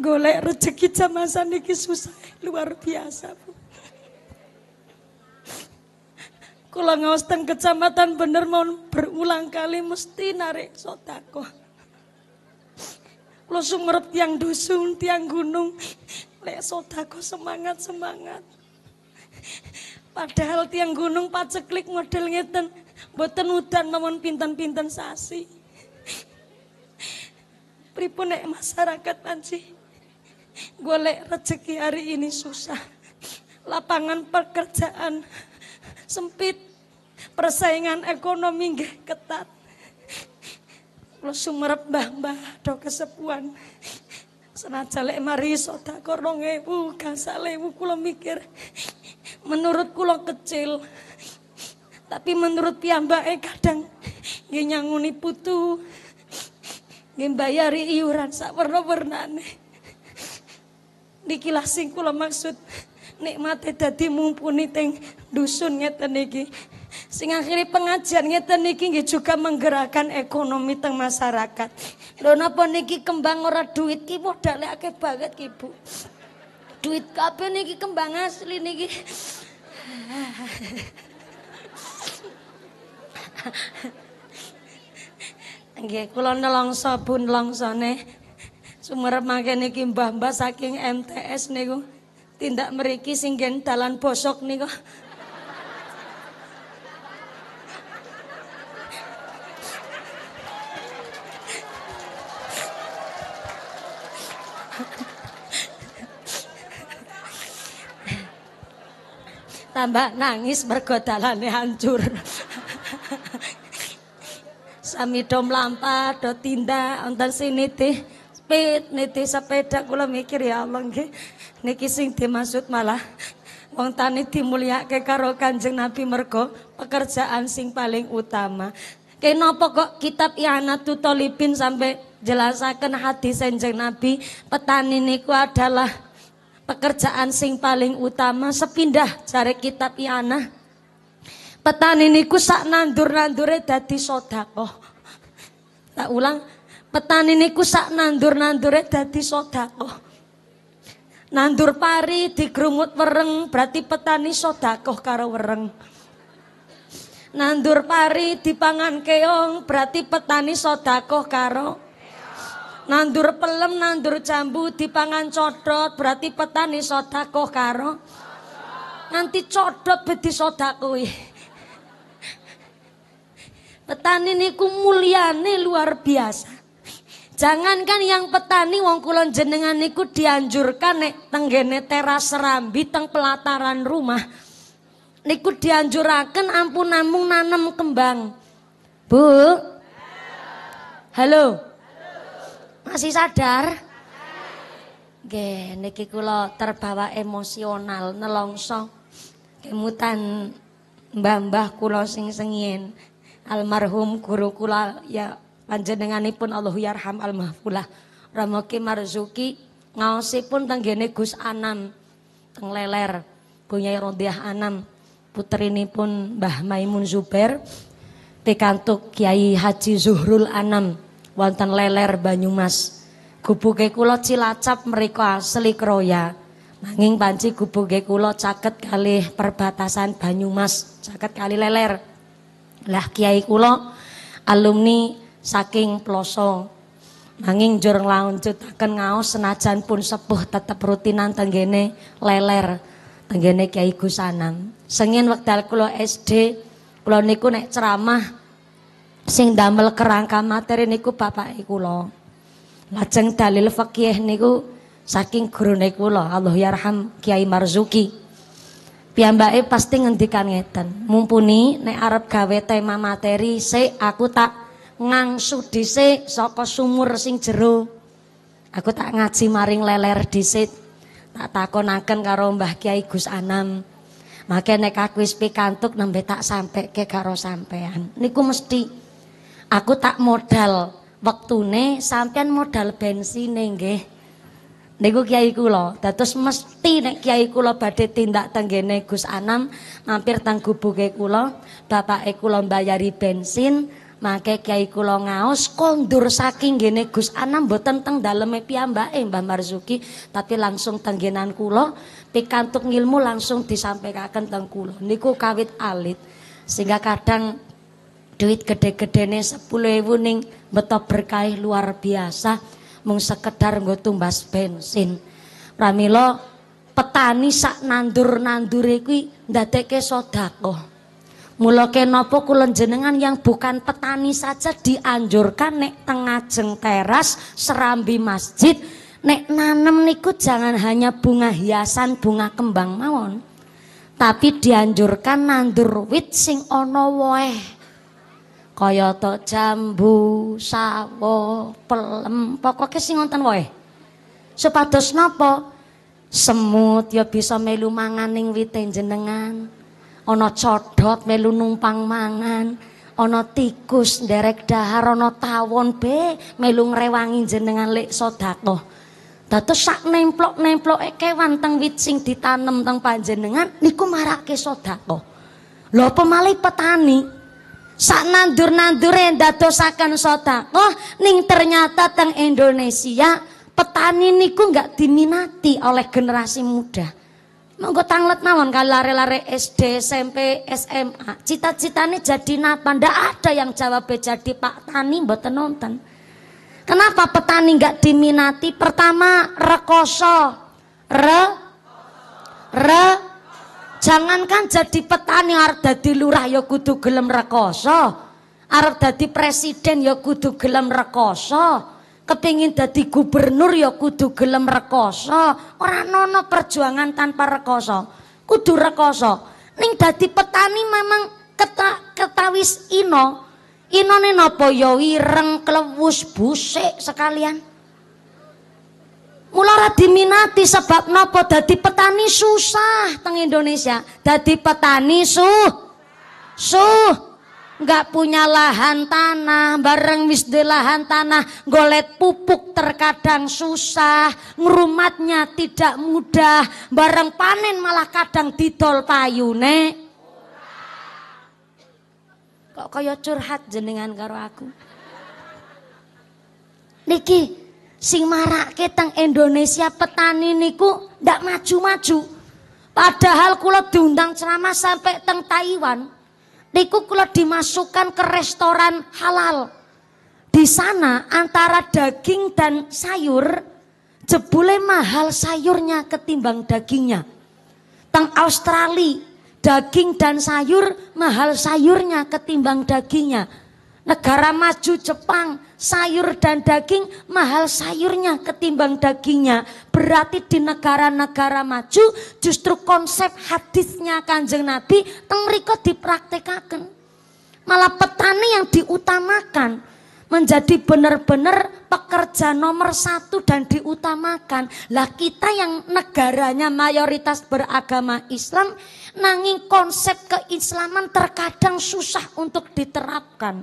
golek rezeki zaman saniki susah luar biasa bu. Kula ngaos teng kecamatan bener mau berulang kali mesti narik sotako. Lo sumerep tiang dusun, tiang gunung. Lek sotako semangat-semangat. Padahal tiang gunung paceklik model ngeten. Boten udan mamun pinten-pinten sasi. Pripun nek masyarakat panci. Golek rezeki hari ini susah. Lapangan pekerjaan sempit. Persaingan ekonomi gak ketat. Lo sumerep mbah-mbah do kesepuan. Senaja lek mari korong 2000 kasa lewu kulo mikir. Menurut kulo kecil. Tapi menurut eh kadang nggih putu. Nggih iuran sak warna wernane niki lah sing kula maksud nikmate dadi mumpuni teng dusun ngeten niki. Sing akhirnya pengajian ngeten niki nggih juga menggerakkan ekonomi teng masyarakat. Lho napa niki kembang ora duit ki modalake banget ki Bu. Duit kabeh niki kembang asli niki. Nggih, kula nelongso bun longsone Sumerep makin niki mbah-mbah saking MTS niku tindak meriki singgen dalan bosok niku. Tambah nangis mergo hancur. Sami dom lampa do tindak, sini teh sempit niti sepeda kula mikir ya Allah nggih niki sing dimaksud malah wong tani dimulyakake karo Kanjeng Nabi mergo pekerjaan sing paling utama. Kenapa kok kitab Ihanatut Thalibin sampai jelasaken hadis Kanjeng Nabi petani niku adalah pekerjaan sing paling utama sepindah jare kitab Iana. Petani niku sak nandur-nandure dadi sedekah. Oh. Tak ulang, Petani niku sak nandur-nandure dadi sodako. Nandur pari di digrumut wereng berarti petani sodako karo wereng. Nandur pari di pangan keong berarti petani sodako karo Nandur pelem nandur jambu pangan codot berarti petani sodako karo Nanti codot bedi sodako ya. Petani niku mulyane luar biasa. Jangankan yang petani wong kulon jenengan niku dianjurkan nek tenggene teras serambi teng pelataran rumah. Niku dianjuraken ampun namung nanem kembang. Bu. Halo. Masih sadar? Nggih, niki kula terbawa emosional nelongso. Kemutan mbah-mbah kula sing sengin. almarhum guru kula ya panjenenganipun Allah yarham al mahfulah ramoki marzuki ngaosipun tenggene Gus Anan teng leler punya Rodiah Anan putrinipun Mbah Maimun Zubair pikantuk Kiai Haji Zuhrul Anan wonten leler Banyumas gubuke kula Cilacap mereka asli Kroya nanging panci gubuke kula caket kali perbatasan Banyumas caket kali leler lah Kiai kula alumni saking pelosok, Nanging laun nglancutaken ngaos senajan pun sepuh tetap rutinan tenggene leler tenggene Kiai Gusanam. Sengin wekdal kulo SD kulo niku nek ceramah sing damel kerangka materi niku bapak kula. Lajeng dalil fakih niku saking gurune kula Allah yarham Kiai Marzuki. Piyambake pasti ngendikan ngeten, mumpuni nek arep gawe tema materi se aku tak ngangsu dhisik saka sumur sing jero. Aku tak ngaji maring leler dhisik. Tak takonaken karo Mbah Kiai Gus Anam. Maka nek aku wis pikantuk nembe tak ke karo sampean. Niku mesti aku tak modal waktune sampean modal bensin nggih. niku kiai kula. Dados mesti nek kiai kula badhe tindak tenggene Gus Anam mampir teng gubuke kula, bapake kula mbayari bensin, Makai Kiai kula ngaos kondur saking gene Gus Anam mboten teng daleme piyambake Mbah Marzuki, tapi langsung tenggenan kula pikantuk ngilmu langsung disampaikan teng kula. Niku kawit alit sehingga kadang duit gede-gedene 10.000 ning betop berkah luar biasa mung sekedar nggo tumbas bensin. Pramila petani sak nandur-nandure kuwi ndadekke sedekah. Mula kenapa kula jenengan yang bukan petani saja dianjurkan nek tengah tengajeng teras serambi masjid nek nanem niku jangan hanya bunga hiasan, bunga kembang mawon. Tapi dianjurkan nandur wit sing ana woe. Kayata jambu, sawo, pelem, pokoke sing wonten woe. Supados napa? Semut ya bisa melu mangan ning jenengan ana codot melu numpang mangan, ana tikus nderek dahar, ana tawon be melu ngrewangi jenengan lek sodako Dados sak nemplok-nemploke kewan teng wit sing ditanem teng panjenengan niku marake sodako Lho apa petani sak nandur-nandure ndadosaken sodako ning ternyata teng Indonesia petani niku nggak diminati oleh generasi muda. Monggo tanglet mawon kali lare-lare SD, SMP, SMA. Cita-citane jadi napa? Ndak ada yang jawab jadi Pak Tani mboten nonton. Kenapa petani nggak diminati? Pertama rekoso, re, re. Jangankan jadi petani harus dadi lurah ya kudu gelem rekoso, harus dadi presiden ya kudu gelem rekoso kepingin jadi gubernur ya kudu gelem rekoso Orang nono perjuangan tanpa rekoso kudu rekoso ning jadi petani memang keta, ketawis ino ino nopo ya wireng klewus busik sekalian Mulara diminati sebab nopo jadi petani susah teng Indonesia jadi petani suh suh nggak punya lahan tanah, bareng wis di lahan tanah, golet pupuk terkadang susah, ngerumatnya tidak mudah, bareng panen malah kadang didol payune. Kok kaya curhat jenengan karo aku? Niki sing marak Indonesia petani niku ndak maju-maju. Padahal kula diundang ceramah sampai teng Taiwan niku kalau dimasukkan ke restoran halal. Di sana antara daging dan sayur jebule mahal sayurnya ketimbang dagingnya. Tang Australia daging dan sayur mahal sayurnya ketimbang dagingnya. Negara maju Jepang, sayur dan daging mahal sayurnya ketimbang dagingnya. Berarti di negara-negara maju justru konsep hadisnya Kanjeng Nabi tengriko dipraktekakan Malah petani yang diutamakan menjadi benar-benar pekerja nomor satu dan diutamakan. Lah kita yang negaranya mayoritas beragama Islam, nanging konsep keislaman terkadang susah untuk diterapkan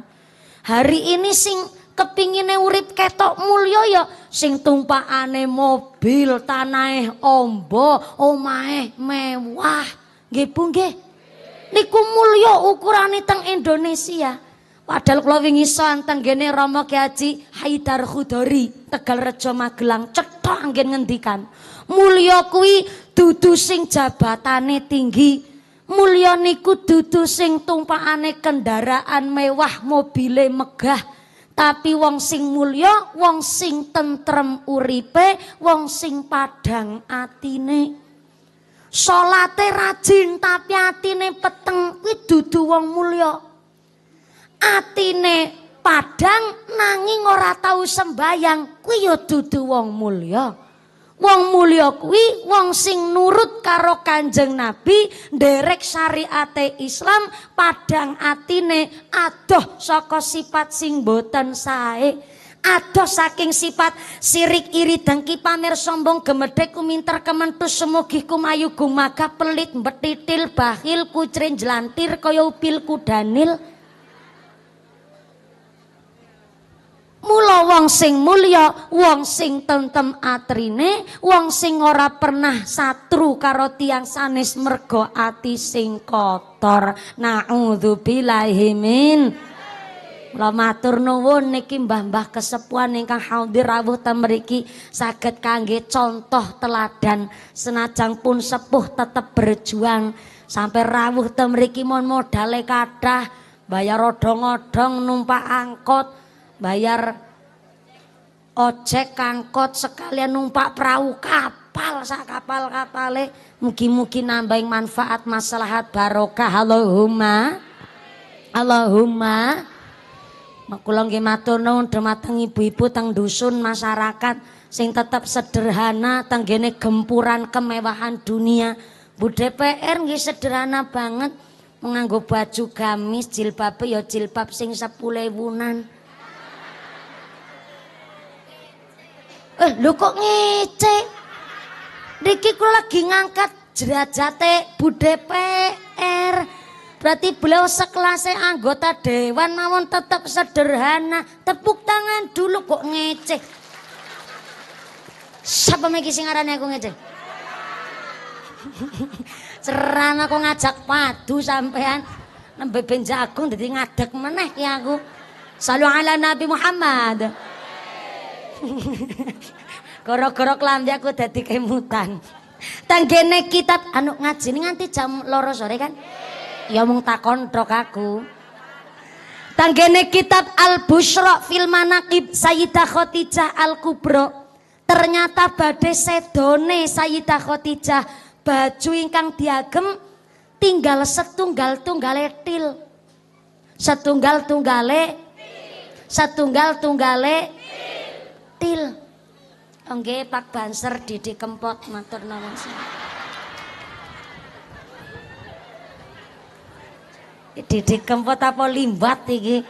Hari ini sing kepingine urip ketok mulya ya sing tumpakane mobil, tanahe ombo, omahe mewah. Nggih Bu nggih. Niku mulya ukurane teng Indonesia. Padahal kula wingi sowan tenggene Rama Ki Haji Haidar Khudori, Tegal Rejo Magelang, cetok anggen ngendikan. Mulya kuwi dudu sing jabatane tinggi, Mulya niku dudu sing tumpakane kendaraan mewah, mobile megah, tapi wong sing mulya, wong sing tentrem uripe, wong sing padang atine. Salate rajin tapi atine peteng kuwi dudu wong mulya. Atine padang nanging ora tau sembayang kuwi ya dudu wong mulya. Wong mulia kuwi wong sing nurut karo Kanjeng Nabi, nderek syariate Islam, padang atine adoh saka sifat sing boten sae. Adoh saking sifat sirik iri dengki pamer sombong gemedhek kuminter kementus semugi kumayu gumaga pelit betitil bahil kucrin jelantir pil ubil kudanil. Mula wong sing mulia, wong sing tentem atrine, wong sing ora pernah satru karo tiang sanes mergo ati sing kotor. Nauzubillahi min. Kula matur nuwun niki mbah-mbah kesepuan ingkang hadir rawuh ten mriki saged kangge contoh teladan senajan pun sepuh tetep berjuang sampai rawuh temeriki mriki mon modale kathah bayar odong-odong numpak angkot bayar ojek kangkot sekalian numpak perahu kapal sak kapal kapale mungkin mungkin nambahin manfaat maslahat barokah Allahumma Allahumma kula nggih matur nuwun ibu-ibu tang dusun masyarakat sing tetap sederhana tenggene gempuran kemewahan dunia Bu DPR nggih sederhana banget menganggo baju gamis jilbab ya jilbab sing sepulewunan Eh, lu kok ngece? Niki kula lagi ngangkat jerajate Bu DPR. Berarti beliau sekelasnya anggota dewan namun tetap sederhana. Tepuk tangan dulu kok ngece. Siapa meki singarannya aku ngece? Serana aku ngajak padu sampean nembe ben jagung jadi ngadeg meneh ya aku. Salu ala Nabi Muhammad. Gara-gara klambi aku dadi kemutan. Tanggene kitab anu ngaji nganti jam loro sore kan? Ya mung takon tok aku. Tanggene kitab Al-Busra fil Manaqib Sayyidah Khadijah Al-Kubra. Ternyata badhe sedone Sayyidah Khadijah baju ingkang diagem tinggal setunggal tunggale til. Setunggal tunggale setunggal tunggale til. Til. Oke, oh, Pak Banser Didi Kempot matur nuwun Didi Kempot apa limbat iki?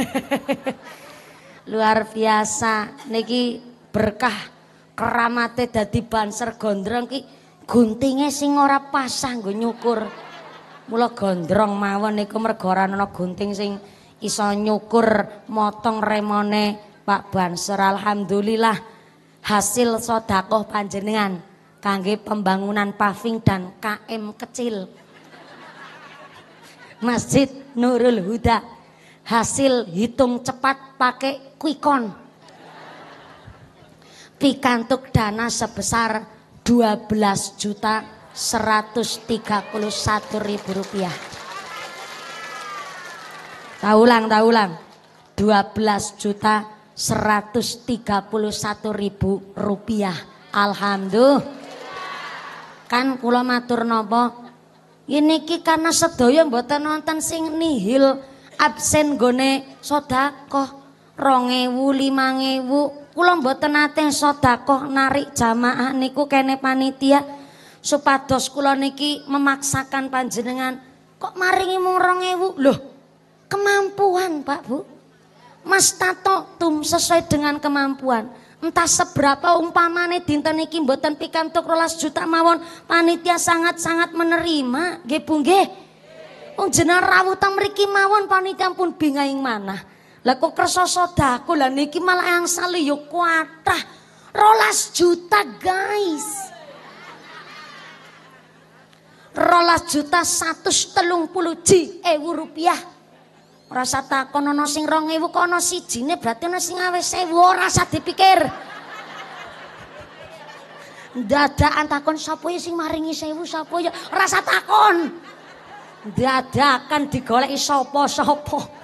Luar biasa niki berkah keramate dadi Banser gondrong ki guntinge sing ora pasang nggo nyukur. Mula gondrong mawon niku mergo ora gunting sing iso nyukur motong remone Pak Banser alhamdulillah hasil sodakoh panjenengan kangge pembangunan paving dan KM kecil Masjid Nurul Huda hasil hitung cepat pakai kuikon pikantuk dana sebesar 12 juta 131 ribu rupiah Tahu ulang, tahu ulang. 12 juta 131 ribu rupiah. Alhamdulillah. Kan kula matur nopo. Ini ki karena sedaya mboten nonton sing nihil absen gone sodako Rongewu, limangewu. Kula mboten nate sodako narik jamaah niku kene panitia. Supados kula niki memaksakan panjenengan. Kok maringi mung rongewu? Loh Kemampuan Pak Bu. Mas tato tum sesuai dengan kemampuan. Entah seberapa umpamane dinten iki mboten pikantuk rolas juta mawon panitia sangat-sangat menerima nggih Bu nggih. Wong jeneng rawutan mriki mawon panitia pun bingaing mana Lah kok kersa sedaku lah niki malah yang sali yo ya, kuatah rolas juta guys. Rolas juta satu telung puluh ji ewu rupiah. Rasa takon ana sing 2000 kono sijine berarti ana sing awe 1000 rasa dipikir. Dadakan takon sapa ya sing maringi 1000 sapa ya rasa takon. Dadakan digoleki sapa-sapa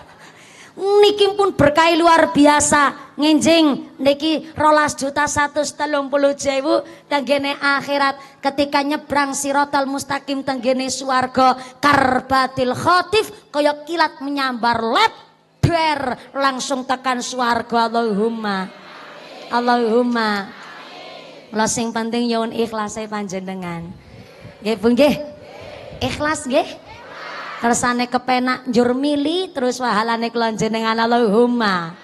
niki pun berkai luar biasa nginjing niki rolas juta satu setelung puluh jewu tenggene akhirat ketika nyebrang sirotal mustaqim tenggene suargo karbatil khotif koyok kilat menyambar lab ber langsung tekan suargo Allahumma Allahumma lo sing penting yon ikhlasnya e panjenengan nggih pun ikhlas nggih Kersane kepenak njur mili terus wahalane kula jenengan Allahumma.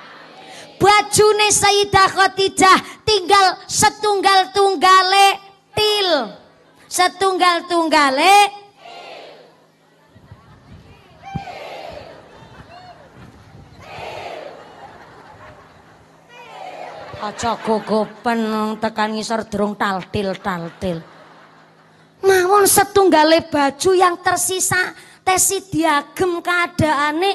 Bajune Sayyidah Khadijah tinggal setunggal tunggale til. Setunggal tunggale Aja gogopen tekan ngisor durung taltil taltil. Mawon setunggale baju yang tersisa tesi diagem keadaane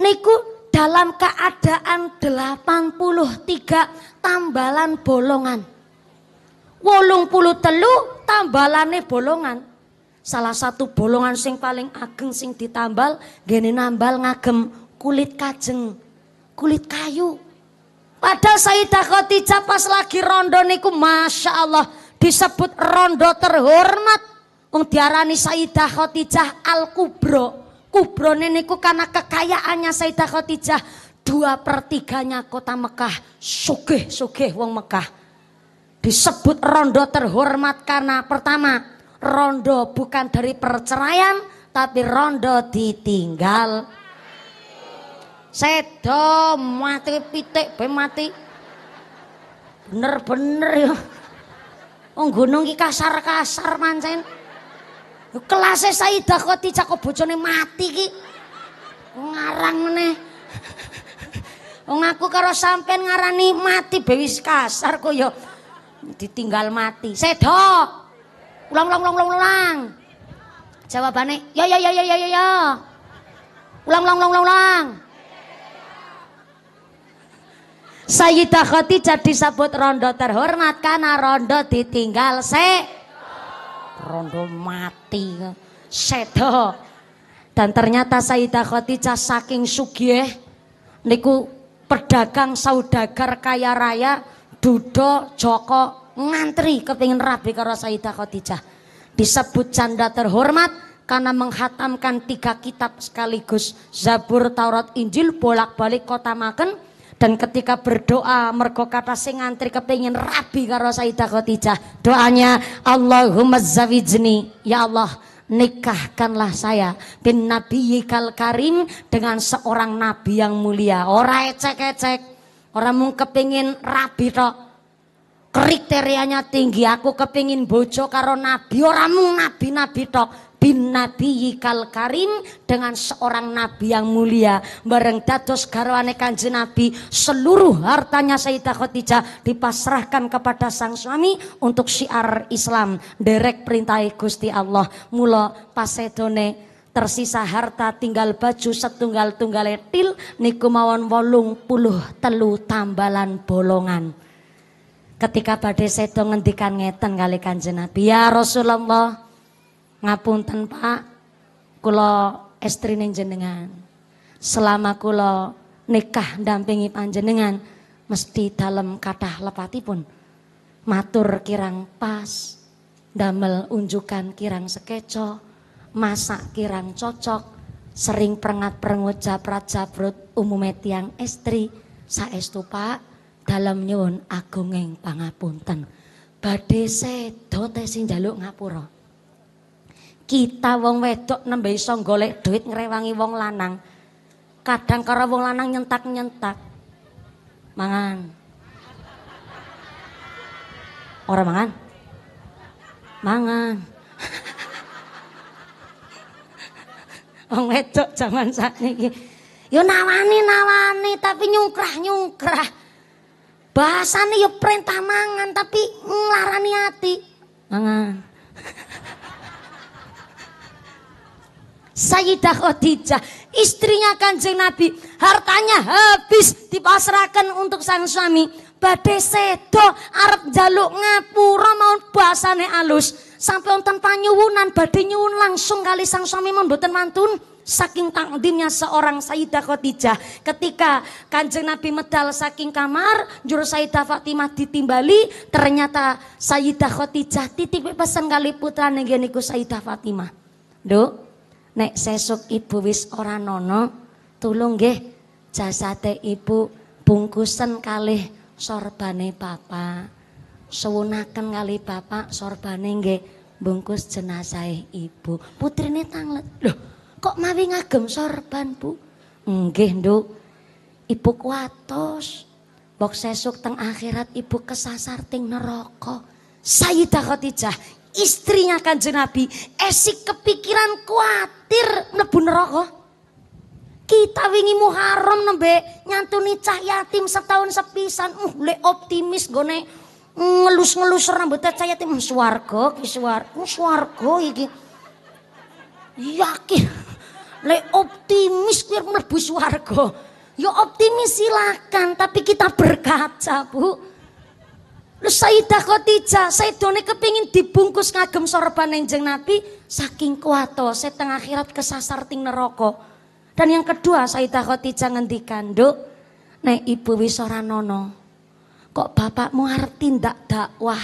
niku dalam keadaan delapan puluh tiga tambalan bolongan. Wolung puluh telu tambalane bolongan. Salah satu bolongan sing paling ageng sing ditambal gini nambal ngagem kulit kajeng, kulit kayu. Padahal Sayyidah Khadijah pas lagi rondo niku Masya Allah disebut rondo terhormat. Wong diarani Sayyidah Khadijah Al Kubro. Kubrone niku karena kekayaannya Sayyidah Khadijah dua pertiganya kota Mekah. Sugih sugih wong Mekah. Disebut rondo terhormat karena pertama rondo bukan dari perceraian tapi rondo ditinggal. Sedo mati pitik be mati. Bener-bener ya. Wong gunung iki kasar-kasar mancen. Kelase Saidah kok dicakup bojone mati ki. Ngarang nih Wong aku karo sampean ngarani mati bewis kasar kok ya ditinggal mati. Sedo. Ulang ulang ulang ulang ulang. Jawabane ya ya ya ya ya ya. ya. Ulang ulang ulang ulang ulang. Sayyidah Khadijah disebut rondo terhormat karena rondo ditinggal se. Rondo mati ya. sedo. Dan ternyata Sayyidah Khadijah saking sugih niku pedagang saudagar kaya raya Dudo Joko ngantri kepingin rabi karo Sayyidah Khadijah. Disebut canda terhormat karena menghatamkan tiga kitab sekaligus Zabur, Taurat, Injil bolak-balik kota makan dan ketika berdoa mergo kata sing ngantri kepengin rabi karo Sayyidah Khadijah doanya Allahumma zawijni ya Allah nikahkanlah saya bin Nabi Yikal Karim dengan seorang nabi yang mulia Orang ecek-ecek orang mung kepingin rabi tok kriterianya tinggi aku kepingin bojo karo nabi orang mung nabi nabi tok bin nabi Yikal karim dengan seorang nabi yang mulia bareng dados garwane kanji nabi seluruh hartanya Sayyidah Khadijah dipasrahkan kepada sang suami untuk syiar Islam derek perintah Gusti Allah mula pasedone tersisa harta tinggal baju setunggal tunggal etil niku mawon wolung puluh telu tambalan bolongan ketika badai seto ngendikan ngeten kali kanjeng Nabi ya Rasulullah Ngapunten Pak, kulo estri jenengan. Selama kulo nikah dampingi panjenengan mesti dalam lepati pun, matur kirang pas damel unjukan kirang sekeco masak kirang cocok sering perengat perengut jabrat jabrut umume tiang estri saestu pak dalam nyun agungeng pangapunten badhe sedo teh ngapuro. Kita wong wedok nembe iso golek duit ngrewangi wong lanang. Kadang karo wong lanang nyentak-nyentak. Mangan. orang mangan? Mangan. Wong wedok zaman saat sakniki. Ya nawani-nawani tapi nyungkrah-nyungkrah. Bahasane ya perintah mangan tapi nglarani ati. Mangan. Sayyidah Khadijah, istrinya Kanjeng Nabi, hartanya habis dipasrahkan untuk sang suami. Badai sedo arep jaluk ngapura mau bahasane alus. Sampai wonten panyuwunan badai nyuwun langsung kali sang suami mboten mantun. Saking takdimnya seorang Sayyidah Khadijah Ketika kanjeng Nabi medal saking kamar Juru Sayyidah Fatimah ditimbali Ternyata Sayyidah Khadijah titik pesan kali putra nenggeniku Sayyidah Fatimah Duh nek sesuk ibu wis ora nono tulung nggih jasate ibu bungkusen kalih sorbane bapak suwunaken kali bapak sorbane nggih bungkus jenazah ibu putrine tanglet loh kok mawi ngagem sorban bu nggih nduk ibu kuatos Bok sesuk teng akhirat ibu kesasar ting neraka Sayyidah Khadijah istrinya kanjeng Nabi esik kepikiran kuatir mlebu neraka. Kita wingi Muharram nembe nyantuni cah yatim setahun sepisan. Uh, le optimis gone ngelus-ngelus rambutnya cah yatim hmm, suwargo hmm, iya, ki suwargo iki. Yakin le optimis biar mlebu swarga. Ya optimis silakan tapi kita berkaca, Bu saya Sayyidah Khadijah, Sayyidone kepingin dibungkus ngagem sorban Kanjeng Nabi saking saya tengah akhirat kesasar ting neroko, Dan yang kedua Sayyidah Khadijah ngendikan, "Nduk, nek ibu wisora nono, kok bapakmu arti ndak dakwah,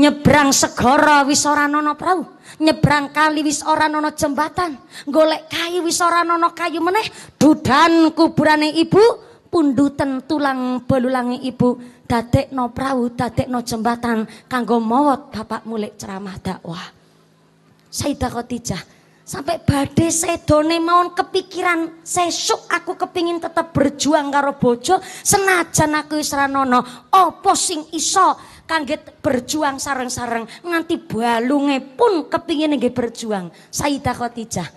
nyebrang segoro wis ora nono prau, nyebrang kali wis ora nono jembatan, golek kayu wis ora nono kayu meneh, dudan kuburane ibu." pundutan tulang belulangi ibu perahu, prau no jembatan kanggo mawot bapak mulai ceramah dakwah Sayyidah Khadijah sampai badai sedone maun kepikiran sesuk aku kepingin tetap berjuang karo bojo senajan aku isranono opo sing iso kangge berjuang sarang-sarang, nganti balunge pun kepingin lagi berjuang Sayyidah Khadijah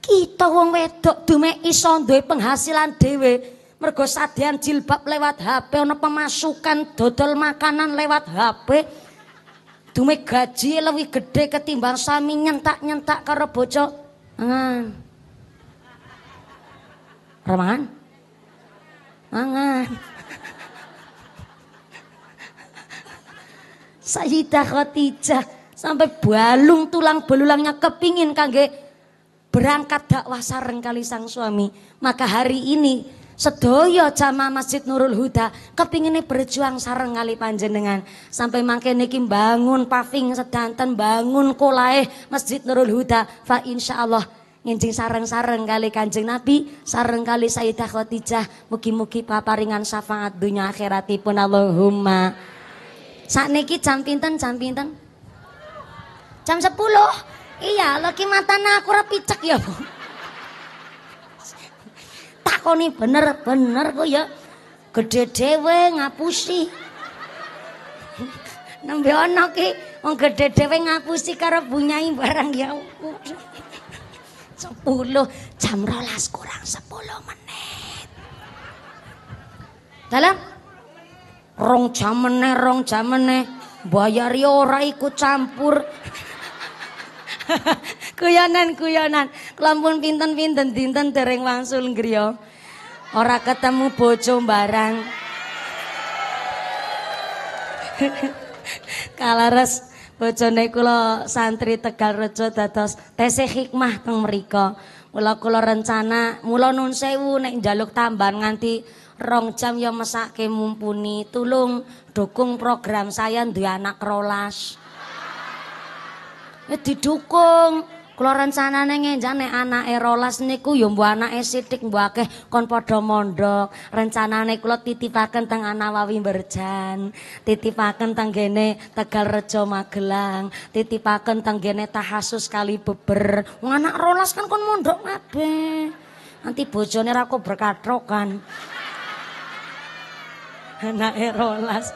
kita wong wedok dume iso duwe penghasilan dewe Mergo sadian jilbab lewat HP, ono pemasukan dodol makanan lewat HP. Dume gaji lebih gede ketimbang sami nyentak-nyentak karo bojo. Angan. Ramangan. mangan Sayyidah Khadijah sampai balung tulang belulangnya kepingin kangge berangkat dakwah sareng kali sang suami. Maka hari ini Sedoyo sama Masjid Nurul Huda kepingine berjuang sarang kali panjenengan sampai mangke niki bangun paving sedanten bangun kolae Masjid Nurul Huda fa Allah nginjing sarang sarang kali Kanjeng Nabi, sarang kali Sayyidah Khadijah, mugi-mugi paparingan syafaat dunia akhiratipun Allahumma. Sakniki jam pinten? Jam pinten? Jam 10. Iya, lagi matana aku ra ya, Bu takoni bener-bener kok ya gede dewe ngapusi. Nembe ono ki wong gede dewe ngapusi karo bunyai barang ya. Sepuluh jam rolas kurang sepuluh menit. Dalam rong jam meneh rong jam meneh bayari ora ikut campur. Kuyanan, kuyanan, kelampun pinten-pinten dinten dereng wangsul griyo Ora ketemu bojo barang. Kalares bojone kula santri Tegal Rejo dados tese hikmah teng mriku. Mula kula rencana, mula nun sewu nek njaluk tambahan nganti rong jam ya mesake mumpuni. Tulung dukung program saya duwe anak rolas eh, didukung rencana sanane ngenjane anak erolas niku ya mbok anake sithik mbok akeh kon padha mondok rencanane kula titipaken teng Anawawi Berjan titipaken teng gene Tegal Rejo Magelang titipaken teng gene Tahasus Kali Beber wong anak rolas kan kon mondok ngabe nanti bojone ra kok berkatrokan anak erolas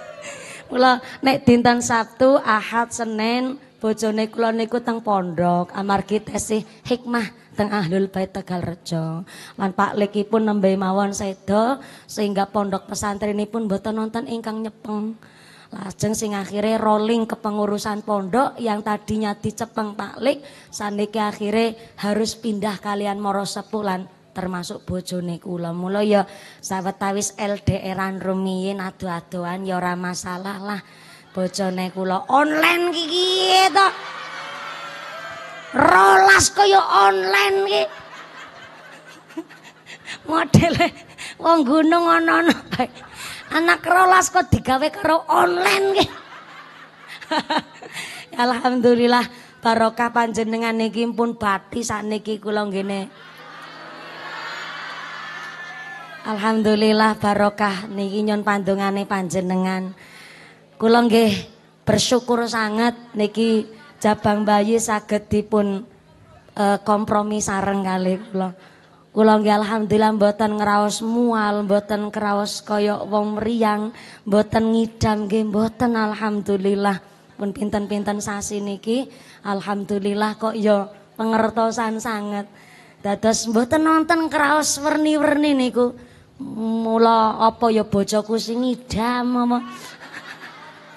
kula nek dinten Sabtu Ahad Senin bojone kula niku teng pondok amargi tesih hikmah teng Ahlul Bait Tegal Rejo. Lan Pak Lekipun nembe mawon sedo sehingga pondok pesantrenipun boten nonton ingkang nyepeng. Lajeng sing akhirnya rolling kepengurusan pondok yang tadinya dicepeng Pak Lek, saniki akhirnya harus pindah kalian moro sepulan termasuk bojone kula. Mula ya sawetawis LDR-an rumiyin adu-aduan ya ora masalah lah bojone kula online gitu, piye to rolas kaya online gitu, modelnya wong gunung ana-ana anak rolas kok digawe karo online gitu. alhamdulillah barokah panjenengan niki pun bati sakniki kula ngene Alhamdulillah barokah niki nyon pandungane panjenengan. Kula nggih bersyukur sangat niki Jabang Bayi saged dipun e, kompromi sareng kali kula. Kula nggih alhamdulillah mboten ngraos mual, mboten kraos kaya wong riang, mboten ngidam nggih mboten alhamdulillah. Pun pinten-pinten sasi niki alhamdulillah kok ya pengertosan sangat. Dados mboten nonton kraos werni-werni niku. Mula apa ya bojoku sing ngidam apa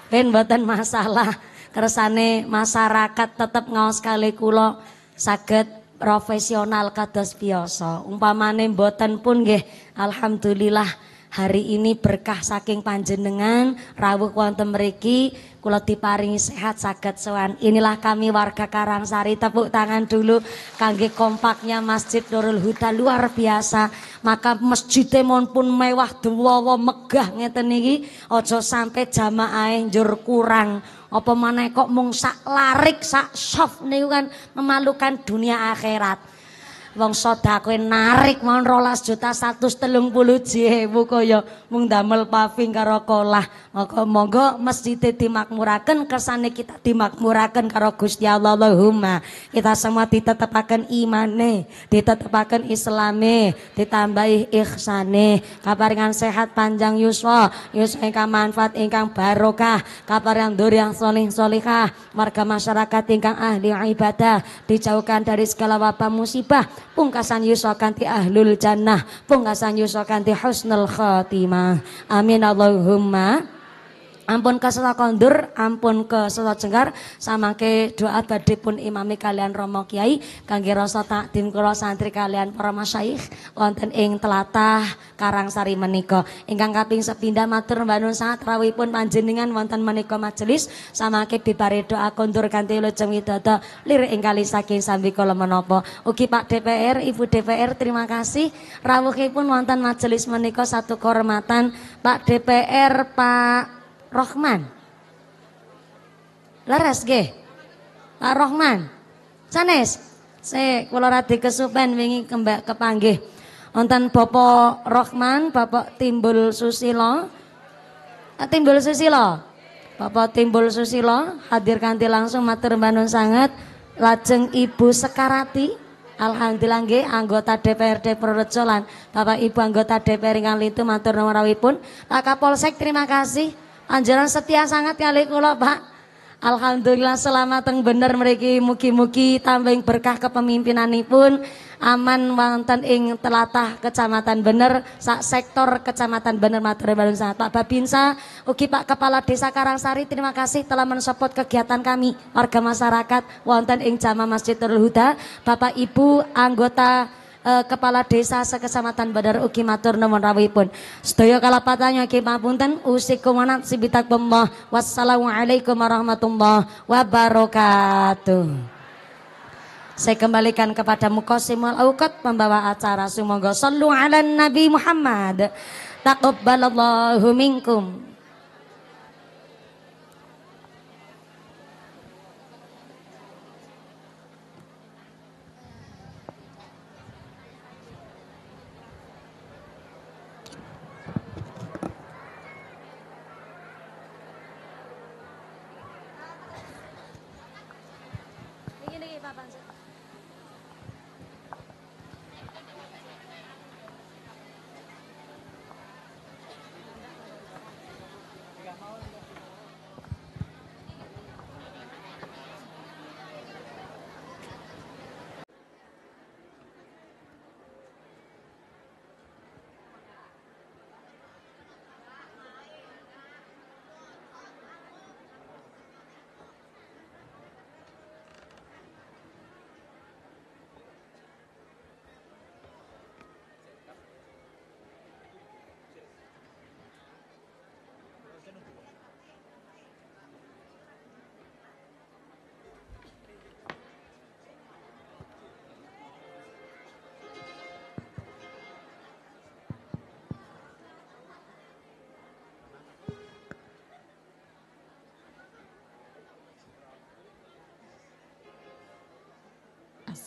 ben buatan masalah kersane masyarakat tetap ngawas kali kula sakit profesional kados biasa umpamane mboten pun nggih alhamdulillah hari ini berkah saking panjenengan rawuh wonten mriki Kulo diparingi sehat saged sowan. Inilah kami warga Karangsari. Tepuk tangan dulu kangge kompaknya Masjid Nurul Huda luar biasa. Maka masjidnya pun mewah duwowo megah ngeten niki. Aja sampai jamaahe njur kurang. Apa maneh kok mung sak larik sak soft niku kan memalukan dunia akhirat. Wong sodakoe narik mau rolas juta satu setelung puluh jewu kaya mung damel paving karo kolah. moga moga masjid dimakmurakan kesane kita dimakmurakan karo Gusti Allah Allahumma. Kita semua ditetepaken imane, ditetapkan islame, ditambahi ihsane, dengan sehat panjang yuswa, yuswa ingkang manfaat ingkang barokah, kabar yang dur yang solih solihah, warga masyarakat ingkang ahli ibadah, dijauhkan dari segala wabah musibah, pungkasan yuswa kanti ahlul jannah pungkasan yuswa kanti husnul khatimah amin Allahumma Ampun ke Selat Kondur, ampun ke Selat Jenggar, sama ke doa badhe pun imami kalian Romo Kiai, kangge rasa takdim kula santri kalian para masyaikh wonten ing telatah Karangsari meniko, Ingkang kaping sepindah matur mbanun sangat pun panjenengan wonten meniko majelis sama ke bibare doa kondur kanthi lujeng widodo lir ing saking sambi kala menapa. Ugi Pak DPR, Ibu DPR terima kasih pun wonten majelis meniko satu kehormatan Pak DPR, Pak Rohman. Leres ge. Pak Rohman. Sanes. Se kula radi kesupen wingi kembak kepanggih. Wonten Bapak Rohman, Bapak Timbul Susilo. Timbul Susilo. Bapak Timbul Susilo hadir kanthi langsung matur manun sangat. Lajeng Ibu Sekarati. Alhamdulillah nggih anggota DPRD Purworejo lan Bapak Ibu anggota DPR ingkang itu matur nuwun rawuhipun. Pak Kapolsek terima kasih. Anjuran setia sangat kali kula, Pak. Alhamdulillah selamat teng bener mereka mugi-mugi tambah berkah pun aman wonten ing telatah kecamatan bener sak sektor kecamatan bener materi Balun Sahat Pak Babinsa ugi Pak Kepala Desa Karangsari terima kasih telah mensupport kegiatan kami warga masyarakat wonten ing jama Masjidul Huda Bapak Ibu anggota uh, Kepala Desa Sekecamatan Badar Uki matur nuwun pun. Sedaya Kalapatanya Ki Mapunten usikum wanat sibitak pemoh. Wassalamualaikum warahmatullahi wabarakatuh. Saya kembalikan kepada Mukosimul Aukat membawa acara Semoga Sallu ala Nabi Muhammad. Taqabbalallahu minkum.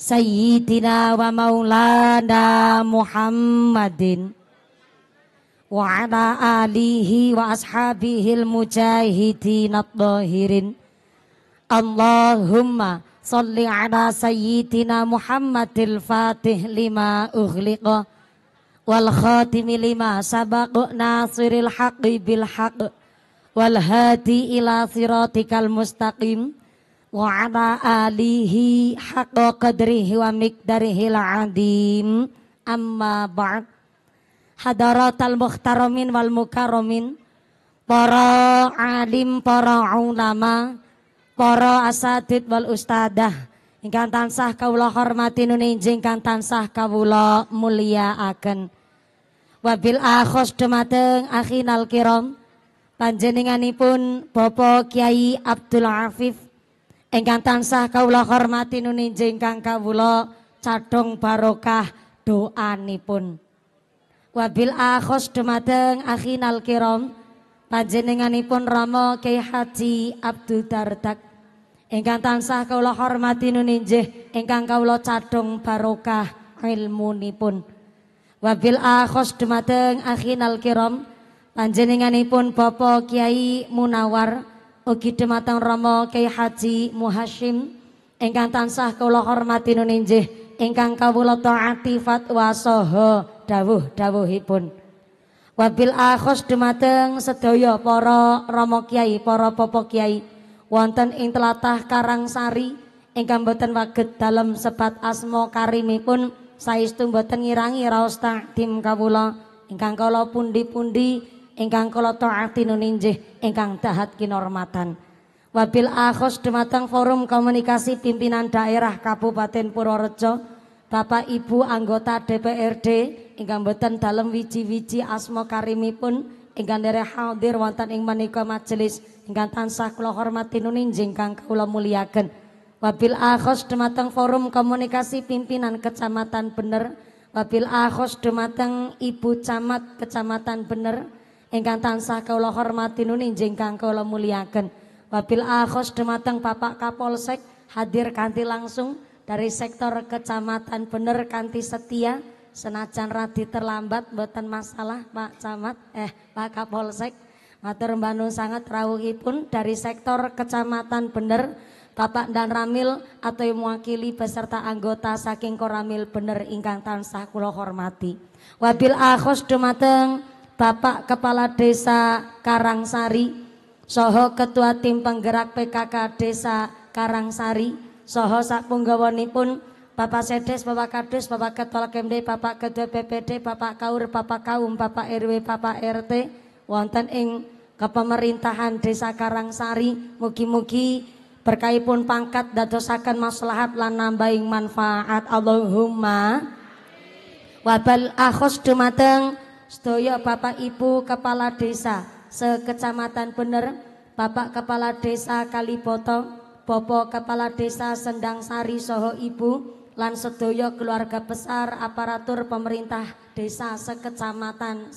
Sayyidina wa maulana Muhammadin wa ala alihi wa ashabihil mujahidin at-tahirin Allahumma salli ala sayyidina Muhammadil Fatih lima ughliqa wal khatimi lima sabaq nasiril haqqi bil haqq wal hadi ila siratikal mustaqim alihi وعلى آله حق قدره ومقدره العظيم أما بعد حضرات المحترمين والمكرمين para alim, para ulama, para asatid wal ustadah ingkang tansah kawula hormati nun injing kang tansah kawula mulyakaken. Wabil akhos dumateng akhinal kiram panjenenganipun Bapak Kiai Abdul Afif Engkang tansah kawula hormati nuninje ingkang kawula cadhong barokah doanipun. Wabil akhos dumateng akhinal kiram panjenenganipun Rama Kyai Haji Abdul Dardak ingkang tansah kawula hormati nuninjih ingkang kawula cadhong barokah ilmunipun. Wabil akhos dumateng akhinal kiram panjenenganipun Bapak Kiai Munawar ugi oh, dumateng Rama Kyai Haji Muhasyim ingkang tansah kula hormati nuninjih ingkang kawula taati fatwa saha dawuh-dawuhipun. Wabil akhos dumateng sedaya para Rama Kyai, para Papa Kyai wonten ing telatah Karangsari ingkang boten waget dalem sebat asma karimipun saestu boten ngirangi raos takdim kawula ingkang kala pundi-pundi ingkang kula taati nuninjih ingkang dahat kinormatan. Wabil akhos dumateng forum komunikasi pimpinan daerah Kabupaten Purworejo, Bapak Ibu anggota DPRD ingkang boten dalam wiji-wiji asma karimipun ingkang engkang hadir wonten ing menika majelis ingkang tansah kula hormati nuninjing kang kula muliaken. Wabil akhos dumateng forum komunikasi pimpinan Kecamatan Bener, wabil akhos dumateng Ibu Camat Kecamatan Bener, ingkang tansah kula hormati nuninjing kang kula muliaken. Wabil akhos dumateng Bapak Kapolsek hadir kanthi langsung dari sektor kecamatan bener kanthi setia senajan radi terlambat mboten masalah Pak Camat eh Pak Kapolsek matur mbanun sangat rawuhipun dari sektor kecamatan bener Bapak dan Ramil atau yang mewakili beserta anggota saking Koramil bener ingkang tansah kula hormati. Wabil akhos dumateng Bapak Kepala Desa Karangsari, Soho Ketua Tim Penggerak PKK Desa Karangsari, Soho pun, Bapak Sedes, Bapak Kadus, Bapak Ketua Kemde, Bapak Ketua BPD, Bapak Kaur, Bapak Kaum, Bapak RW, Bapak RT, wonten ing kepemerintahan Desa Karangsari, mugi-mugi berkaipun pangkat dadosaken maslahat lan nambahing manfaat Allahumma wabal akhus dumateng Sedoyo Bapak Ibu Kepala Desa sekecamatan Bener, Bapak Kepala Desa Kalipotong, Bapak Kepala Desa Sendang Sari Soho Ibu, lan sedoyo keluarga besar aparatur pemerintah desa sekecamatan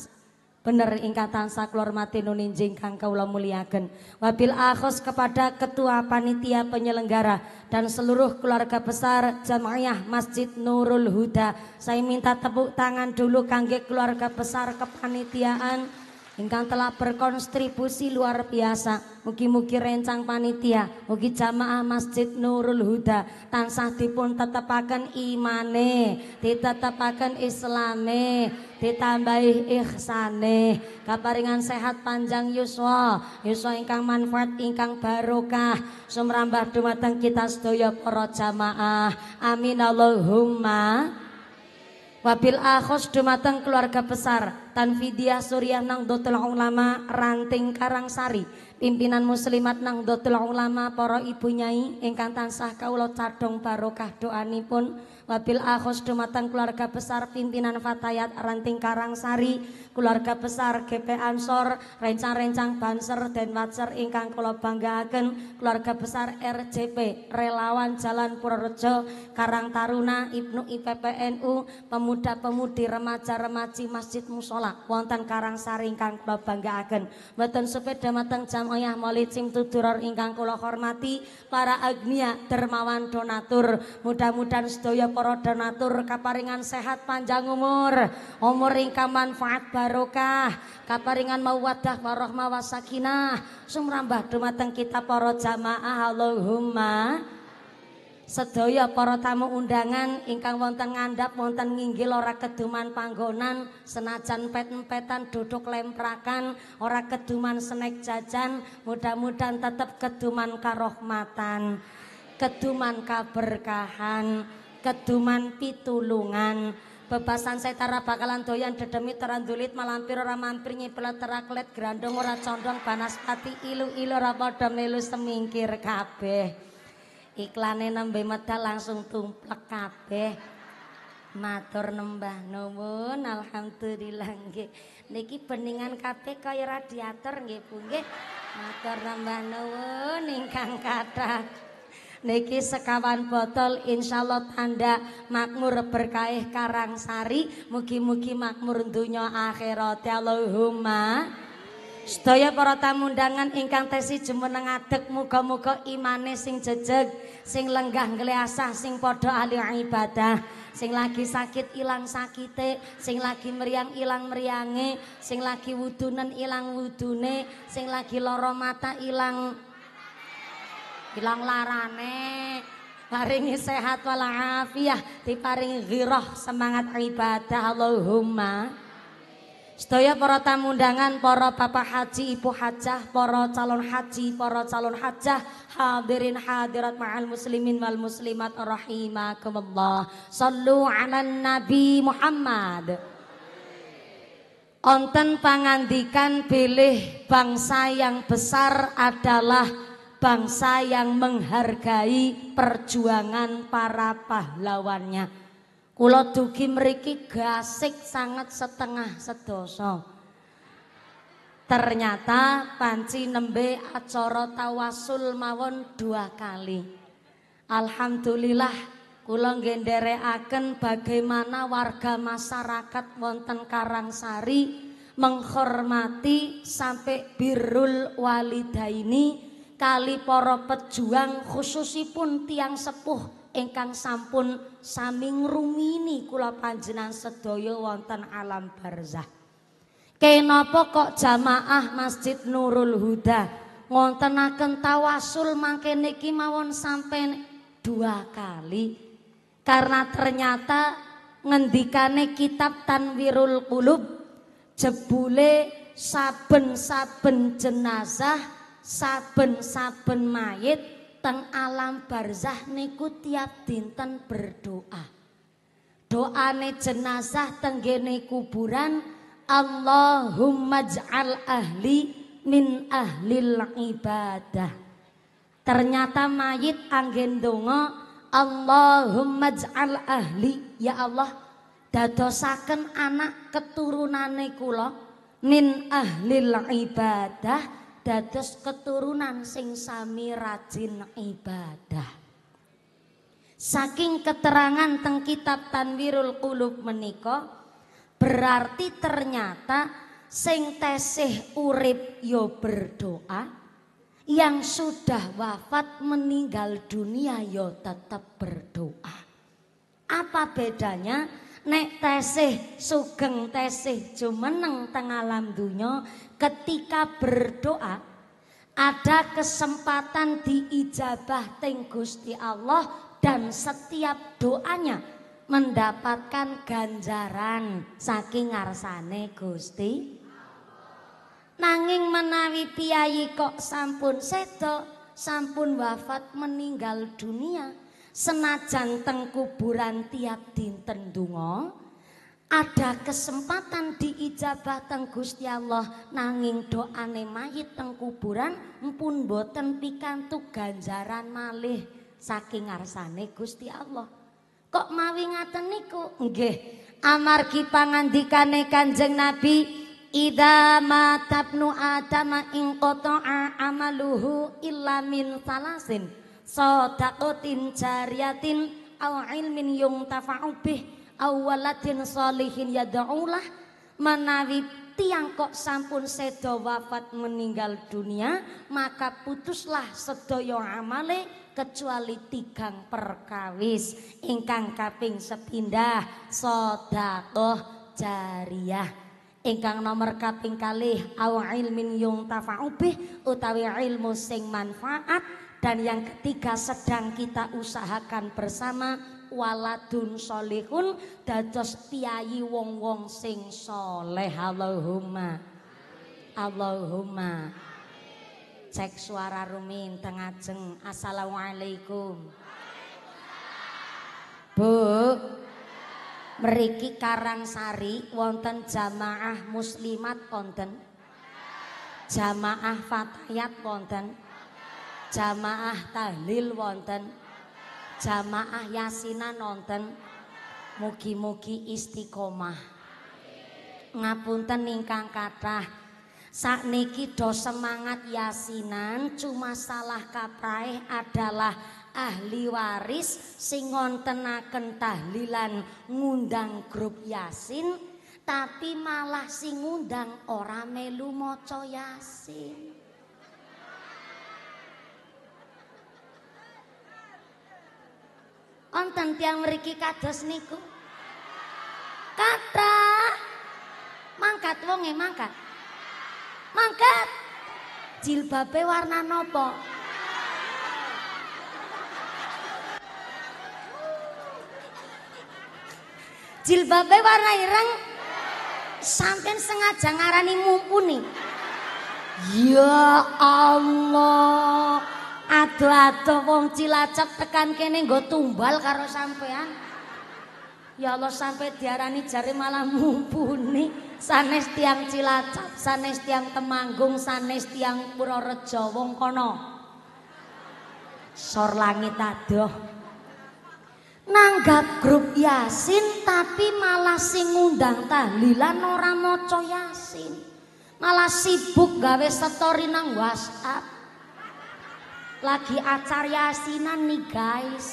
bener ingkatan saklor mati nuninjing kang kawula Wabil akhos kepada ketua panitia penyelenggara dan seluruh keluarga besar Jamaah Masjid Nurul Huda. Saya minta tepuk tangan dulu kangge keluarga besar kepanitiaan ingkang telah berkontribusi luar biasa. Mugi-mugi rencang panitia, mugi jamaah Masjid Nurul Huda tansah dipun tetepaken imane, ditetepaken islame, ditambahi ihsane, kaparingan sehat panjang yuswa, yuswa ingkang manfaat ingkang barokah, sumrambah dumateng kita sedaya para jamaah. Amin Allahumma. Wabil akhos dumateng keluarga besar Tanfidiah Suriah nang dotul ulama ranting Karangsari pimpinan muslimat nang dotul ulama para ibu nyai ingkang tansah kawula cadhong barokah doanipun wabil Ahos Dumatan keluarga besar pimpinan Fatayat Ranting Karangsari keluarga besar GP Ansor rencang-rencang Banser dan Watser ingkang kula banggaaken keluarga besar RJP relawan Jalan Purorejo, Karang Taruna Ibnu IPPNU pemuda-pemudi remaja-remaji Masjid Musola wonten Karangsari ingkang kula banggaaken mboten sepeda mateng jam oyah maulid sim ingkang kula hormati para agnia dermawan donatur mudah-mudahan sedaya para natur kaparingan sehat panjang umur umur ingkang manfaat barokah kaparingan mawaddah warahmah wasakinah sumrambah dumateng kita para jamaah Allahumma sedaya para tamu undangan ingkang wonten ngandap wonten nginggil ora keduman panggonan senajan pet-petan duduk lemprakan ora keduman snack jajan mudah-mudahan tetap keduman karohmatan keduman kaberkahan keduman pitulungan bebasan setara bakalan doyan dedemi terandulit malampir ora mampir nyipel teraklet gerandong ora condong panas pati ilu ilu ora podo semingkir kabeh iklane nembe medal langsung tumplek kabeh matur nembah nuwun alhamdulillah nggih niki beningan kabeh kaya radiator nggih Bu nggih matur nembah nuwun ingkang kathah niki sekawan botol insya Allah tanda makmur berkaih Karangsari mugi-mugi makmur dunia akhirat ya Allahumma Sedaya para tamu undangan ingkang tesi jumeneng adeg muga-muga imane sing jejeg, sing lenggah ngleasah, sing padha ahli ibadah, sing lagi sakit ilang sakite, sing lagi meriang ilang meriange, sing lagi wudunen ilang wudune, sing lagi loromata mata ilang hilang larane, paringi sehat walafiah, diparingi ghirah semangat ibadah Allahumma. Sedaya para tamu undangan, para papa haji, ibu hajah, para calon haji, para calon hajah, hadirin hadirat ma'al muslimin wal muslimat rahimakumullah. Sallu 'ala nabi Muhammad. Onten pangandikan pilih bangsa yang besar adalah bangsa yang menghargai perjuangan para pahlawannya. Kulotuki dugi meriki gasik sangat setengah sedoso. Ternyata panci nembe acara tawasul mawon dua kali. Alhamdulillah gendere gendereaken bagaimana warga masyarakat wonten Karangsari menghormati sampai birul walidaini kali para pejuang khususipun tiang sepuh ingkang sampun saming rumini kula panjenan sedaya wonten alam barzah. Kenapa kok jamaah Masjid Nurul Huda ngontenaken tawasul mangke niki mawon sampai dua kali karena ternyata ngendikane kitab Tanwirul Kulub jebule saben-saben jenazah saben-saben mayit teng alam barzah niku tiap dinten berdoa. Doane jenazah tenggene kuburan Allahumma ja'al ahli min ahlil ibadah. Ternyata mayit anggen donga Allahumma ja'al ahli ya Allah dadosaken anak keturunane kula min ahlil ibadah dados keturunan sing sami rajin ibadah. Saking keterangan teng kitab Tanwirul Qulub menika berarti ternyata sing tesih urip yo ya berdoa, yang sudah wafat meninggal dunia yo ya tetap berdoa. Apa bedanya? Nek tesih sugeng tesih jumeneng teng alam dunya ketika berdoa ada kesempatan diijabah teng Gusti Allah dan setiap doanya mendapatkan ganjaran saking ngarsane Gusti Nanging menawi piyayi kok sampun seto sampun wafat meninggal dunia, senajan tengkuburan tiap dinten ada kesempatan diijabah teng Gusti Allah nanging doane mayit teng kuburan empun boten pikantuk ganjaran malih saking ngarsane Gusti Allah. Kok mawi ngaten niku? Nggih, amargi pangandikane Kanjeng Nabi Ida matabnu adama ing koto'a amaluhu illa min salasin Sodakotin jariatin au ilmin yung tafa'ubih Awalatin solihin yada'ulah manawi tiang kok sampun sedo wafat meninggal dunia maka putuslah sedoyo amale kecuali tigang perkawis ingkang kaping sepindah sodakoh jariah, ingkang nomor kaping kali au ilmin yung tafa'ubih utawi ilmu sing manfaat dan yang ketiga sedang kita usahakan bersama waladun solihun dados tiayi wong-wong sing soleh Allahumma Allahumma cek suara rumin tengah jeng assalamualaikum Bu meriki Karangsari wonten jamaah muslimat wonten jamaah fatayat wonten jamaah tahlil wonten Jamaah yasinan nonten mugi-mugi istiqomah. Ngapunten ingkang kathah. Sakniki do semangat yasinan cuma salah kapraih adalah ahli waris sing ngontenaken tahlilan ngundang grup yasin tapi malah sing ngundang ora melu maca yasin. Onten tiang meriki kados niku. Kata mangkat wonge mangkat. Mangkat. Jilbabe warna nopo? Jilbabe warna ireng. Sampai sengaja ngarani mumpuni. Ya Allah. Ado-ado wong Cilacap tekan kene nggo tumbal karo sampean. Ya Allah sampai diarani jari malah mumpuni. Sanes tiang Cilacap, sanes tiang Temanggung, sanes tiang purorejo wong kono. Sor langit adoh. nanggap grup Yasin tapi malah sing ngundang tahlilan ora maca Yasin. Malah sibuk gawe story nang WhatsApp lagi acar yasinan nih guys.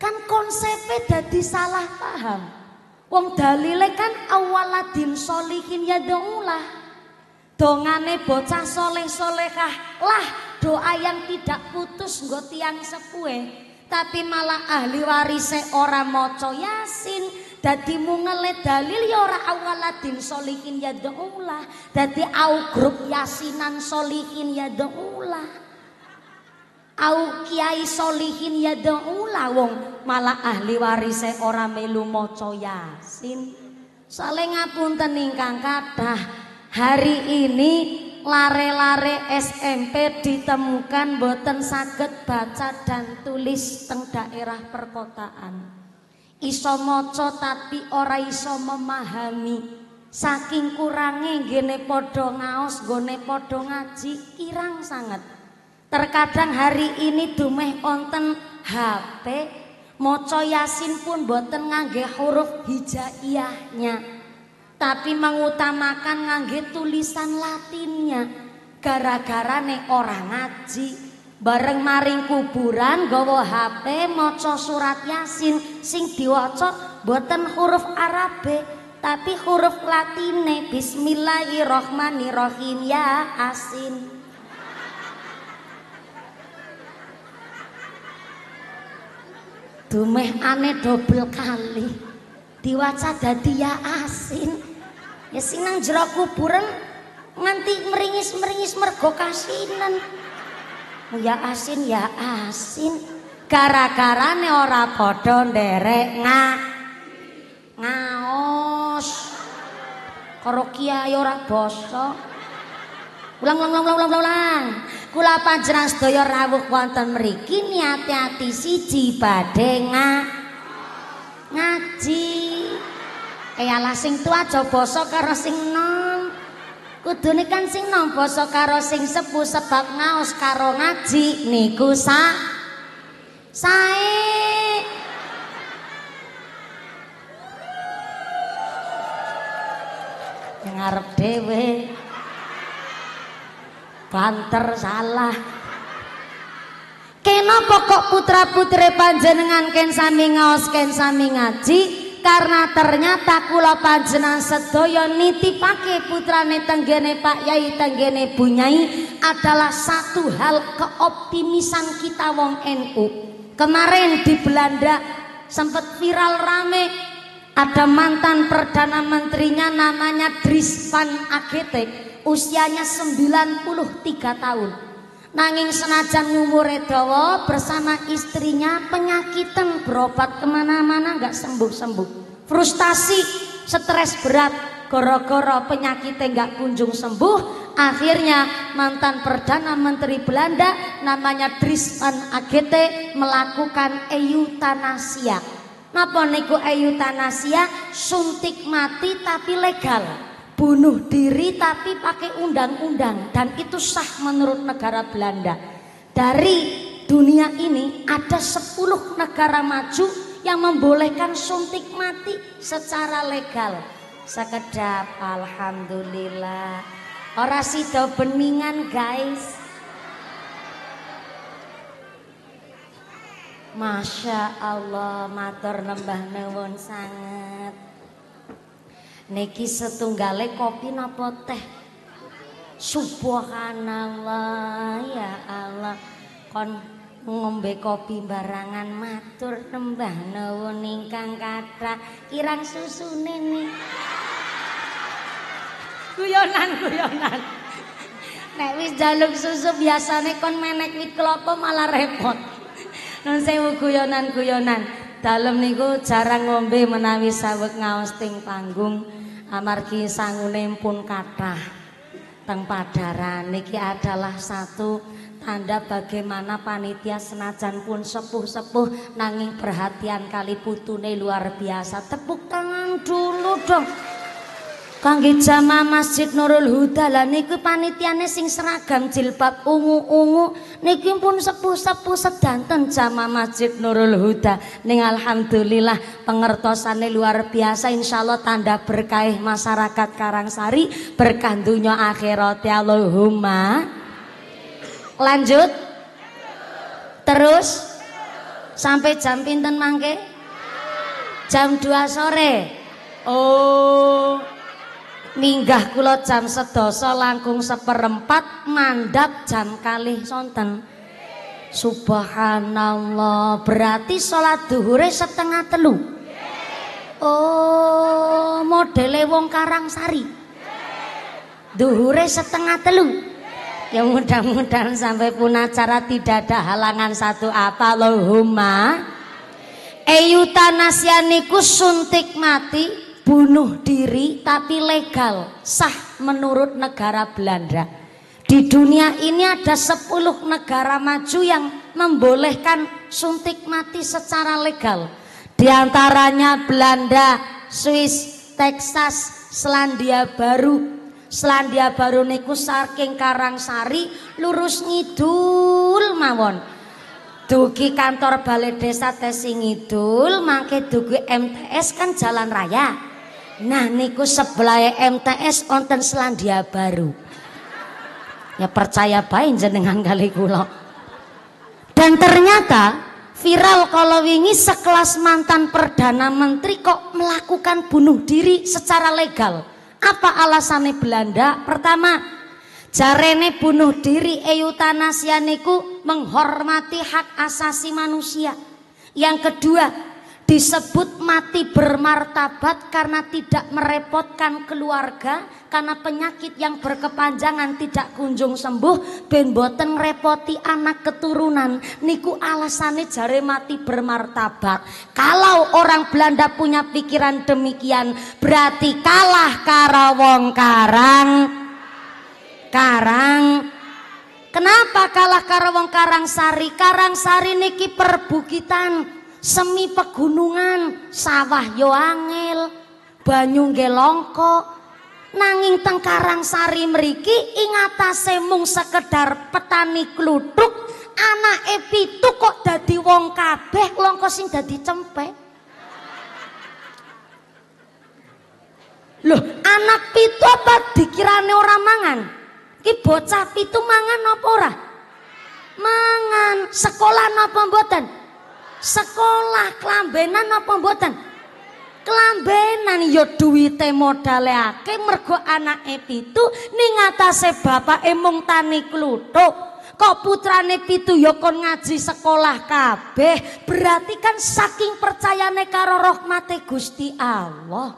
Kan konsepnya jadi salah paham. Wong dalile kan awaladin solihin ya dongulah. Dongane bocah soleh solehah lah doa yang tidak putus nggo tiang sepue. Tapi malah ahli warise orang moco yasin, Dadi mungele dalil ya ora awaladin solihin ya do'ulah. Dadi au grup yasinan solihin ya do'ulah. Au kiai solihin ya do'ulah. Wong malah ahli warise ora melu moco yasin. Soale ngapunten ingkang kathah. Hari ini lare-lare SMP ditemukan boten saged baca dan tulis teng daerah perkotaan iso maca tapi ora iso memahami saking kurangnya gene podo ngaos gone podo ngaji kirang sangat terkadang hari ini dumeh onten HP moco yasin pun boten ngangge huruf hijaiyahnya tapi mengutamakan ngangge tulisan latinnya gara-gara nek orang ngaji Bareng maring kuburan gawa HP maca surat Yasin sing diwaca boten huruf Arabe tapi huruf Latine Bismillahirrahmanirrahim ya asin. Dumeh aneh dobel kali. Diwaca dadi ya asin. Ya sing nang jero kuburan nganti meringis-meringis mergo kasinan. aku oh, ya asin ya asin gara-garane ora padha nderek nga ngaos karo kiai ora basa ulang ulang ulang ulang ulang ulang kula panjenengan sedaya rawuh wonten mriki niate ati siji badhe nga ngaji kaya sing tua aja basa karo sing nom Kudune kan sing nampa karo sing sepuh sebab ngaos karo ngaji niku sa sae ngarep dhewe banter salah kenapa kok putra-putri panjenengan ken sami ngaos ken sami ngaji karena ternyata kula niti sedaya nitipake putrane tenggene Pak Yai tenggene bunyai adalah satu hal keoptimisan kita wong NU. Kemarin di Belanda sempat viral rame ada mantan perdana menterinya namanya Dries van Agete usianya 93 tahun. Nanging senajan umure dawa bersama istrinya penyakitan berobat kemana-mana nggak sembuh-sembuh. Frustasi, stres berat, goro-goro penyakitnya nggak kunjung sembuh. Akhirnya mantan Perdana Menteri Belanda namanya Dries van Agete melakukan eutanasia. Napa niku eutanasia? Suntik mati tapi legal bunuh diri tapi pakai undang-undang dan itu sah menurut negara Belanda. Dari dunia ini ada 10 negara maju yang membolehkan suntik mati secara legal. Sekedap alhamdulillah. Orasi sido beningan guys. Masya Allah matur nembah nuwun sangat Niki setunggale kopi napa teh? Subhanallah ya Allah. Kon ngombe kopi barangan matur nembah nuwun ingkang kathah kirang susune niki. Guyonan guyonan. Nek wis jaluk susu biasane kon menek wit kelapa malah repot. Nun sewu guyonan guyonan. Dalem niku jarang ngombe menawi saweg ngaos ting panggung. amargi sangune pun kathah teng padaran niki adalah satu tanda bagaimana panitia senajan pun sepuh-sepuh nanging perhatian kali putune luar biasa tepuk tangan dulu dong Kangge jamaah Masjid Nurul Huda lah niku panitiane sing seragam jilbab ungu-ungu niki pun sepuh-sepuh sedanten jamaah Masjid Nurul Huda ning alhamdulillah pengertosane luar biasa insyaallah tanda berkah masyarakat Karangsari berkah dunya akhirat ya Allahumma lanjut terus sampai jam pinten mangke jam 2 sore oh Minggah kula jam sedasa langkung seperempat mandap jam kali sonten. Subhanallah, berarti sholat duhure setengah telu. Oh, modele wong Karangsari. Duhure setengah telu. Ya mudah-mudahan sampai pun acara tidak ada halangan satu apa eyuta nasianiku suntik mati bunuh diri tapi legal, sah menurut negara Belanda. Di dunia ini ada 10 negara maju yang membolehkan suntik mati secara legal. Di antaranya Belanda, Swiss, Texas, Selandia Baru. Selandia Baru niku saking Karangsari lurus ngidul mawon. Dugi kantor balai desa Tesingidul, mangke dugi MTS kan jalan raya. Nah niku sebelah MTS onten Selandia Baru. Ya percaya bain jenengan kali kula. Dan ternyata viral kalau wingi sekelas mantan perdana menteri kok melakukan bunuh diri secara legal. Apa alasannya Belanda? Pertama, Jarene bunuh diri eutanasia niku menghormati hak asasi manusia. Yang kedua, disebut mati bermartabat karena tidak merepotkan keluarga karena penyakit yang berkepanjangan tidak kunjung sembuh ben boten repoti anak keturunan niku alasannya jare mati bermartabat kalau orang Belanda punya pikiran demikian berarti kalah karawong karang karang Kenapa kalah Karang Sari Karang Sari niki perbukitan semi pegunungan, sawah yo angel, banyu gelongko, Nanging Tengkarang Sari Meriki Ingatase mung sekedar petani Anak Epi pitu kok dadi wong kabeh longko sing dadi cempek. Loh, anak pitu apa dikirane ora mangan? Ki bocah pitu mangan apa ora? Mangan. Sekolah napa mboten? Sekolah kelambenan apa mboten? Kelambenan ya duwite modale akeh mergo anake pitu ning atase bapake mung tani kluthuk. Kok putrane pitu ya kon ngaji sekolah kabeh, berarti kan saking percayane karo rahmate Gusti Allah.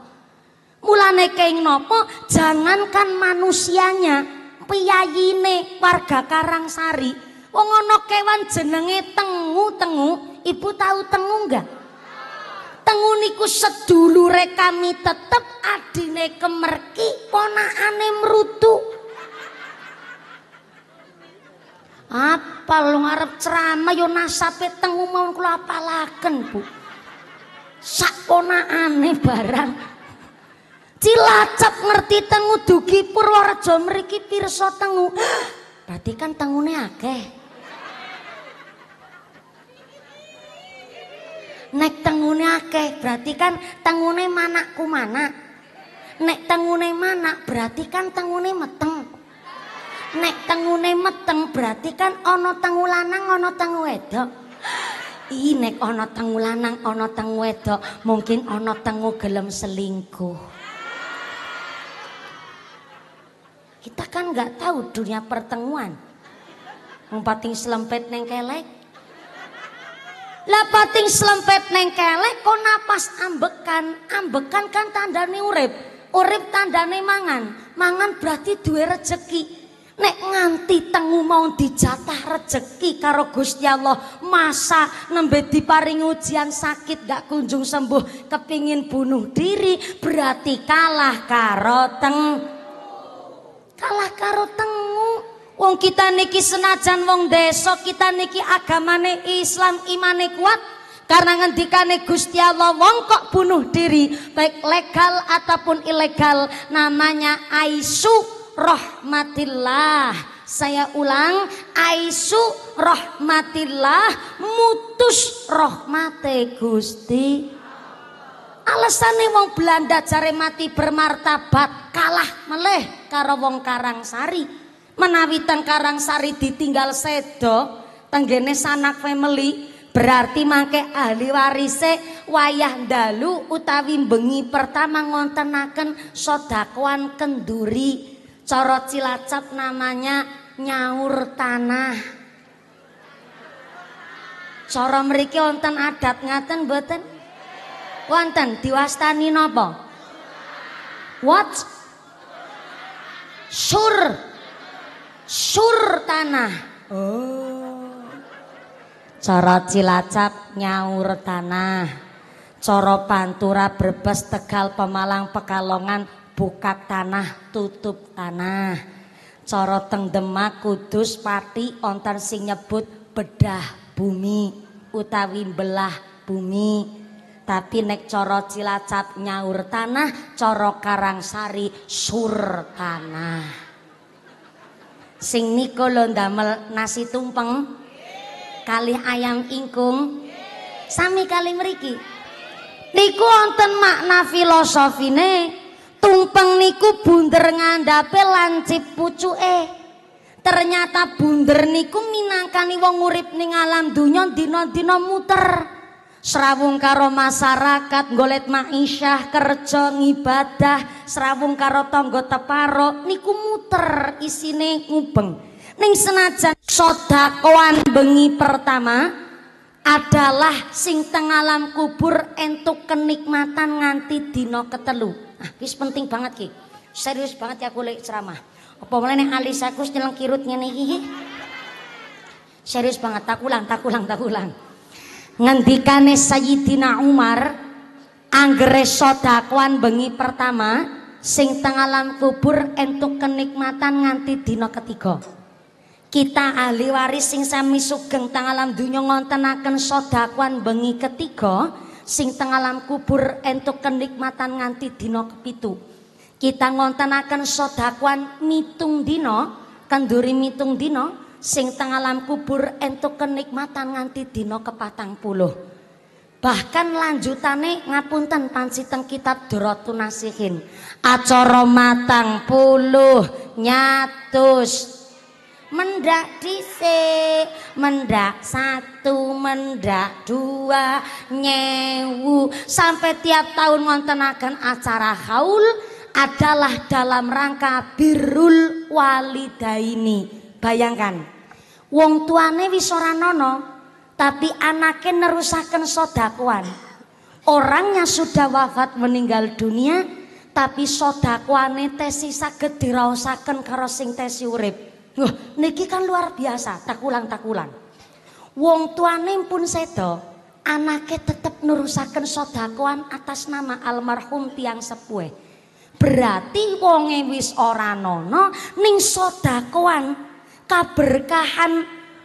Mulane kenging napa jangankan manusianya, piyayine warga Karangsari, wong ana kewan jenenge tengu-tengu Ibu tahu tengu enggak? Tengu niku sedulure kami tetep adine kemerki ponakane merutu. Apa lu ngarep ceramah yo nasape tengu mau kula apalaken, Bu? Sak Sakponakane barang. Cilacap ngerti tengu dugi Purworejo mriki pirsa tengu. Berarti kan tengune akeh. Nek tengune akeh berarti kan tengune manakku mana. Nek tengune mana, berarti kan tengune meteng. Nek tengune meteng berarti kan ono tengu ono ana tengu wedok. Ih nek ono tengu lanang ana tengu mungkin ono tengu gelem selingkuh. Kita kan nggak tahu dunia pertemuan. Umpating selempet neng kelek, lah pating slempet neng kelek kok napas ambekan. Ambekan kan tandane urip. Urip tandane mangan. Mangan berarti duwe rejeki. Nek nganti tengu mau dijatah rejeki karo Gusti Allah, masa nembe paring ujian sakit gak kunjung sembuh, kepingin bunuh diri, berarti kalah karo teng. Kalah karo tengu. Wong kita niki senajan wong desa, kita niki agamane Islam, imane kuat. Karena ngendikane Gusti Allah wong kok bunuh diri, baik legal ataupun ilegal, namanya aisu rahmatillah. Saya ulang, aisu rahmatillah mutus rahmate Gusti. Alasannya wong Belanda cari mati bermartabat kalah meleh karo wong Karangsari menawi teng Sari ditinggal sedo tenggene sanak family berarti mangke ahli warise wayah dalu utawi bengi pertama ngontenaken sodakuan kenduri cara cilacap namanya nyaur tanah cara meriki wonten adat ngaten beten? wonten diwastani nopo what sur sur tanah. Oh. Coro Cilacap nyaur tanah. Coro Pantura Brebes Tegal Pemalang Pekalongan buka tanah tutup tanah. Coro Tengdemak Kudus Pati onten sing nyebut bedah bumi utawi belah bumi. Tapi nek coro Cilacap nyaur tanah, coro Karangsari sur tanah. Sing niku lo ndamel nasi tumpeng kali ayam ingkung sami kali meriki. Niku wonten makna filosofine. Tumpeng niku bunder ngandhape lancip pucuke. Ternyata bunder niku minangkani wong urip ning alam donya dina-dina muter. Serawung karo masyarakat golet maisyah kerja ngibadah serawung karo tangga teparo niku muter isine ngubeng ning senajan sodakoan bengi pertama adalah sing tengalam kubur entuk kenikmatan nganti dina ketelu ah wis penting banget ki serius banget ya aku lek ceramah apa mulai nih alis aku nyeleng kirut ngene iki serius banget tak ulang tak ulang tak ulang ngendikane Sayyidina Umar anggere sedakwan bengi pertama sing tengalam kubur entuk kenikmatan nganti dina ketiga kita ahli waris sing sami sugeng tengalam dunya ngontenaken sedakwan bengi ketiga sing tengalam kubur entuk kenikmatan nganti dina kepitu kita ngontenaken sedakwan mitung dina kenduri mitung dina sing teng alam kubur entuk kenikmatan nganti dina kepatang puluh. Bahkan lanjutane ngapunten teng kitab Duratun Nasihin. Acara matang puluh nyatus mendak dhisik, mendak satu, mendak dua, nyewu. Sampai tiap tahun ngontenaken acara haul adalah dalam rangka birrul walidaini. Bayangkan, wong tuane wis ora nono, tapi anaknya nerusaken sodakuan. Orangnya sudah wafat meninggal dunia, tapi sodakuane tesi saged diraosaken karo sing tesi urip. Wah, niki kan luar biasa, takulang ulang Wong tuane pun sedo, anaknya tetap nerusaken sodakuan atas nama almarhum tiang sepuh. Berarti wonge wis ora nono ning sodakuan kaberkahan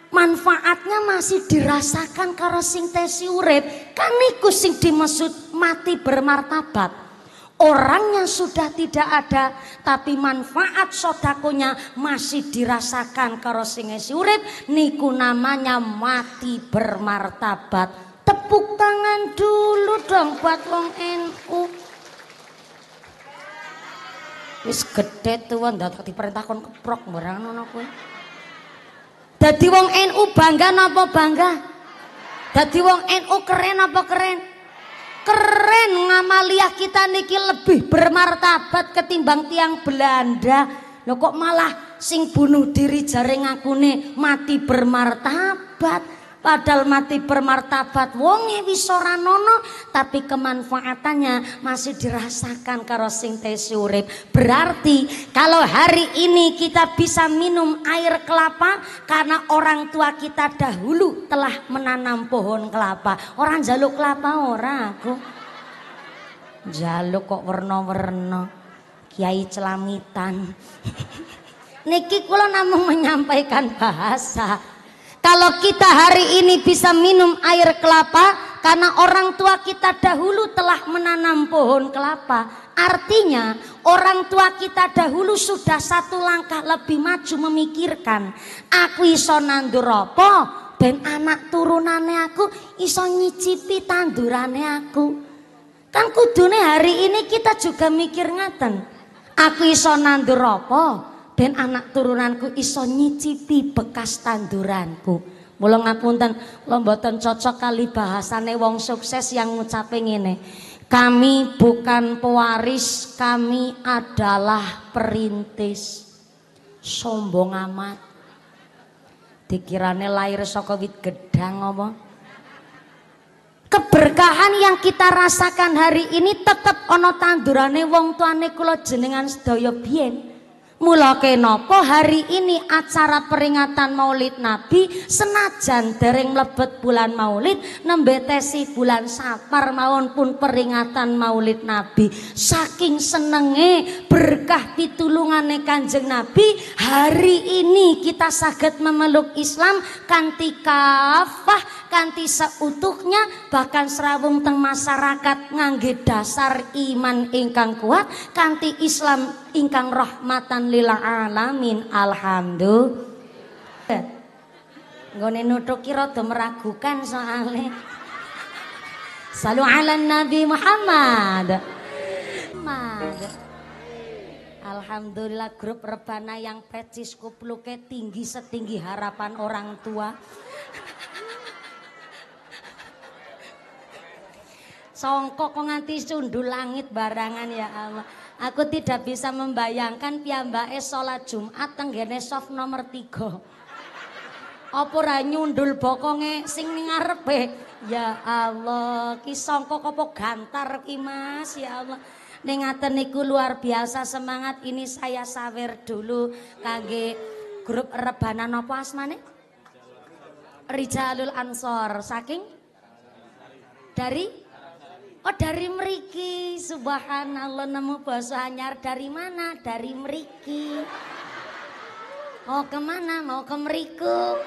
manfaatnya masih dirasakan karo sing tesi urip kan niku sing dimaksud mati bermartabat Orangnya sudah tidak ada, tapi manfaat sodakonya masih dirasakan karo sing urip niku namanya mati bermartabat. Tepuk tangan dulu dong buat wong NU. Wis gede tuan, ndak diperintahkan keprok barang nono kuwi Dadi wong NU bangga napa bangga? Dadi wong NU keren apa keren? Keren ngamaliah kita niki lebih bermartabat ketimbang tiang Belanda. Loh kok malah sing bunuh diri jaring akune mati bermartabat padahal mati bermartabat wonge wis ora nono tapi kemanfaatannya masih dirasakan karo sing tesih berarti kalau hari ini kita bisa minum air kelapa karena orang tua kita dahulu telah menanam pohon kelapa orang jaluk kelapa ora aku jaluk kok werna-werna kiai celamitan niki kula namung menyampaikan bahasa kalau kita hari ini bisa minum air kelapa karena orang tua kita dahulu telah menanam pohon kelapa. Artinya orang tua kita dahulu sudah satu langkah lebih maju memikirkan. Aku iso nandur apa? Ben anak turunannya aku iso nyicipi tandurannya aku. Kan kudune hari ini kita juga mikir ngaten. Aku iso nandur ben anak turunanku iso nyicipi bekas tanduranku. mulai ngapunten, dan cocok kali bahasane wong sukses yang ngucapin ini. Kami bukan pewaris, kami adalah perintis. Sombong amat. Dikirane lahir sokowit gedang apa? keberkahan yang kita rasakan hari ini tetap ono tandurane wong tuane kula jenengan sedaya biyen Mulai kenapa hari ini acara peringatan Maulid Nabi senajan dereng lebet bulan Maulid nembetesi bulan Safar maun pun peringatan Maulid Nabi saking senenge berkah pitulungane Kanjeng Nabi hari ini kita saged memeluk Islam kanti kafah Kanti seutuhnya bahkan serawung teng masyarakat ngangge dasar iman ingkang kuat kanti Islam ingkang rahmatan lil alamin alhamdulillah Nggone nutuki rada meragukan soalnya Salu ala Nabi Muhammad Muhammad Alhamdulillah grup rebana yang precis kupluke tinggi setinggi harapan orang tua. songkok kok nganti sundul langit barangan ya Allah. Aku tidak bisa membayangkan piyambake sholat Jumat tenggene soft nomor tiga. Apa ra nyundul bokonge sing ning ngarepe? Ya Allah, ki songkok apa gantar ki Mas ya Allah. Ning ngaten luar biasa semangat ini saya sawer dulu kangge grup rebanan apa asmane? Rijalul Ansor saking dari Oh dari meriki, subhanallah nemu bahasa anyar dari mana? Dari meriki. Oh kemana? Mau ke meriku.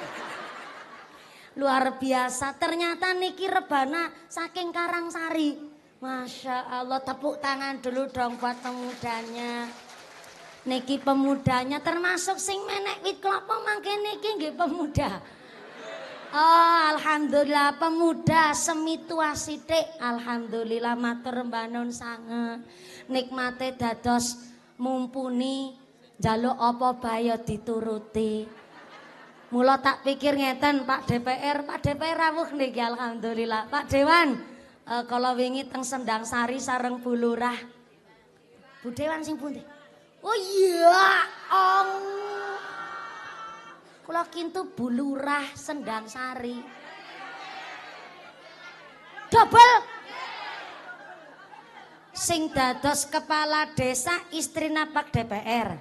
Luar biasa, ternyata Niki Rebana saking karang sari. Masya Allah, tepuk tangan dulu dong buat pemudanya. Niki pemudanya termasuk sing menek wit kelapa mangke niki nggih pemuda. Oh, alhamdulillah pemuda tua sidik. Alhamdulillah matur mbanun sange Nikmate dados mumpuni jaluk apa bayo ya dituruti. Mula tak pikir ngeten Pak DPR, Pak DPR rawuh niki alhamdulillah. Pak Dewan, e, eh, kalau wingi teng Sendang Sari sareng bulurah. Bu Dewan sing pundi? Oh iya, ong. Kula kintu bulurah sendang sari. double, Sing dados kepala desa istri napak DPR.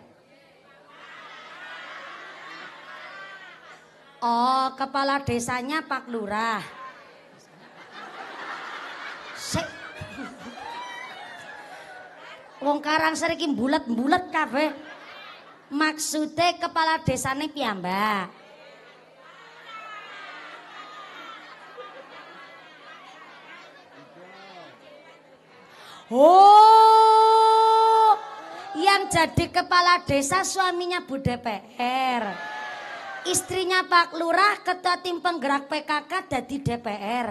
Oh, kepala desanya Pak Lurah. Sik. Wong Karang sering bulat-bulat kabeh. Maksudnya kepala desa desane piyambak. Oh, yang jadi kepala desa suaminya Bu DPR. Istrinya Pak Lurah ketua tim penggerak PKK jadi DPR.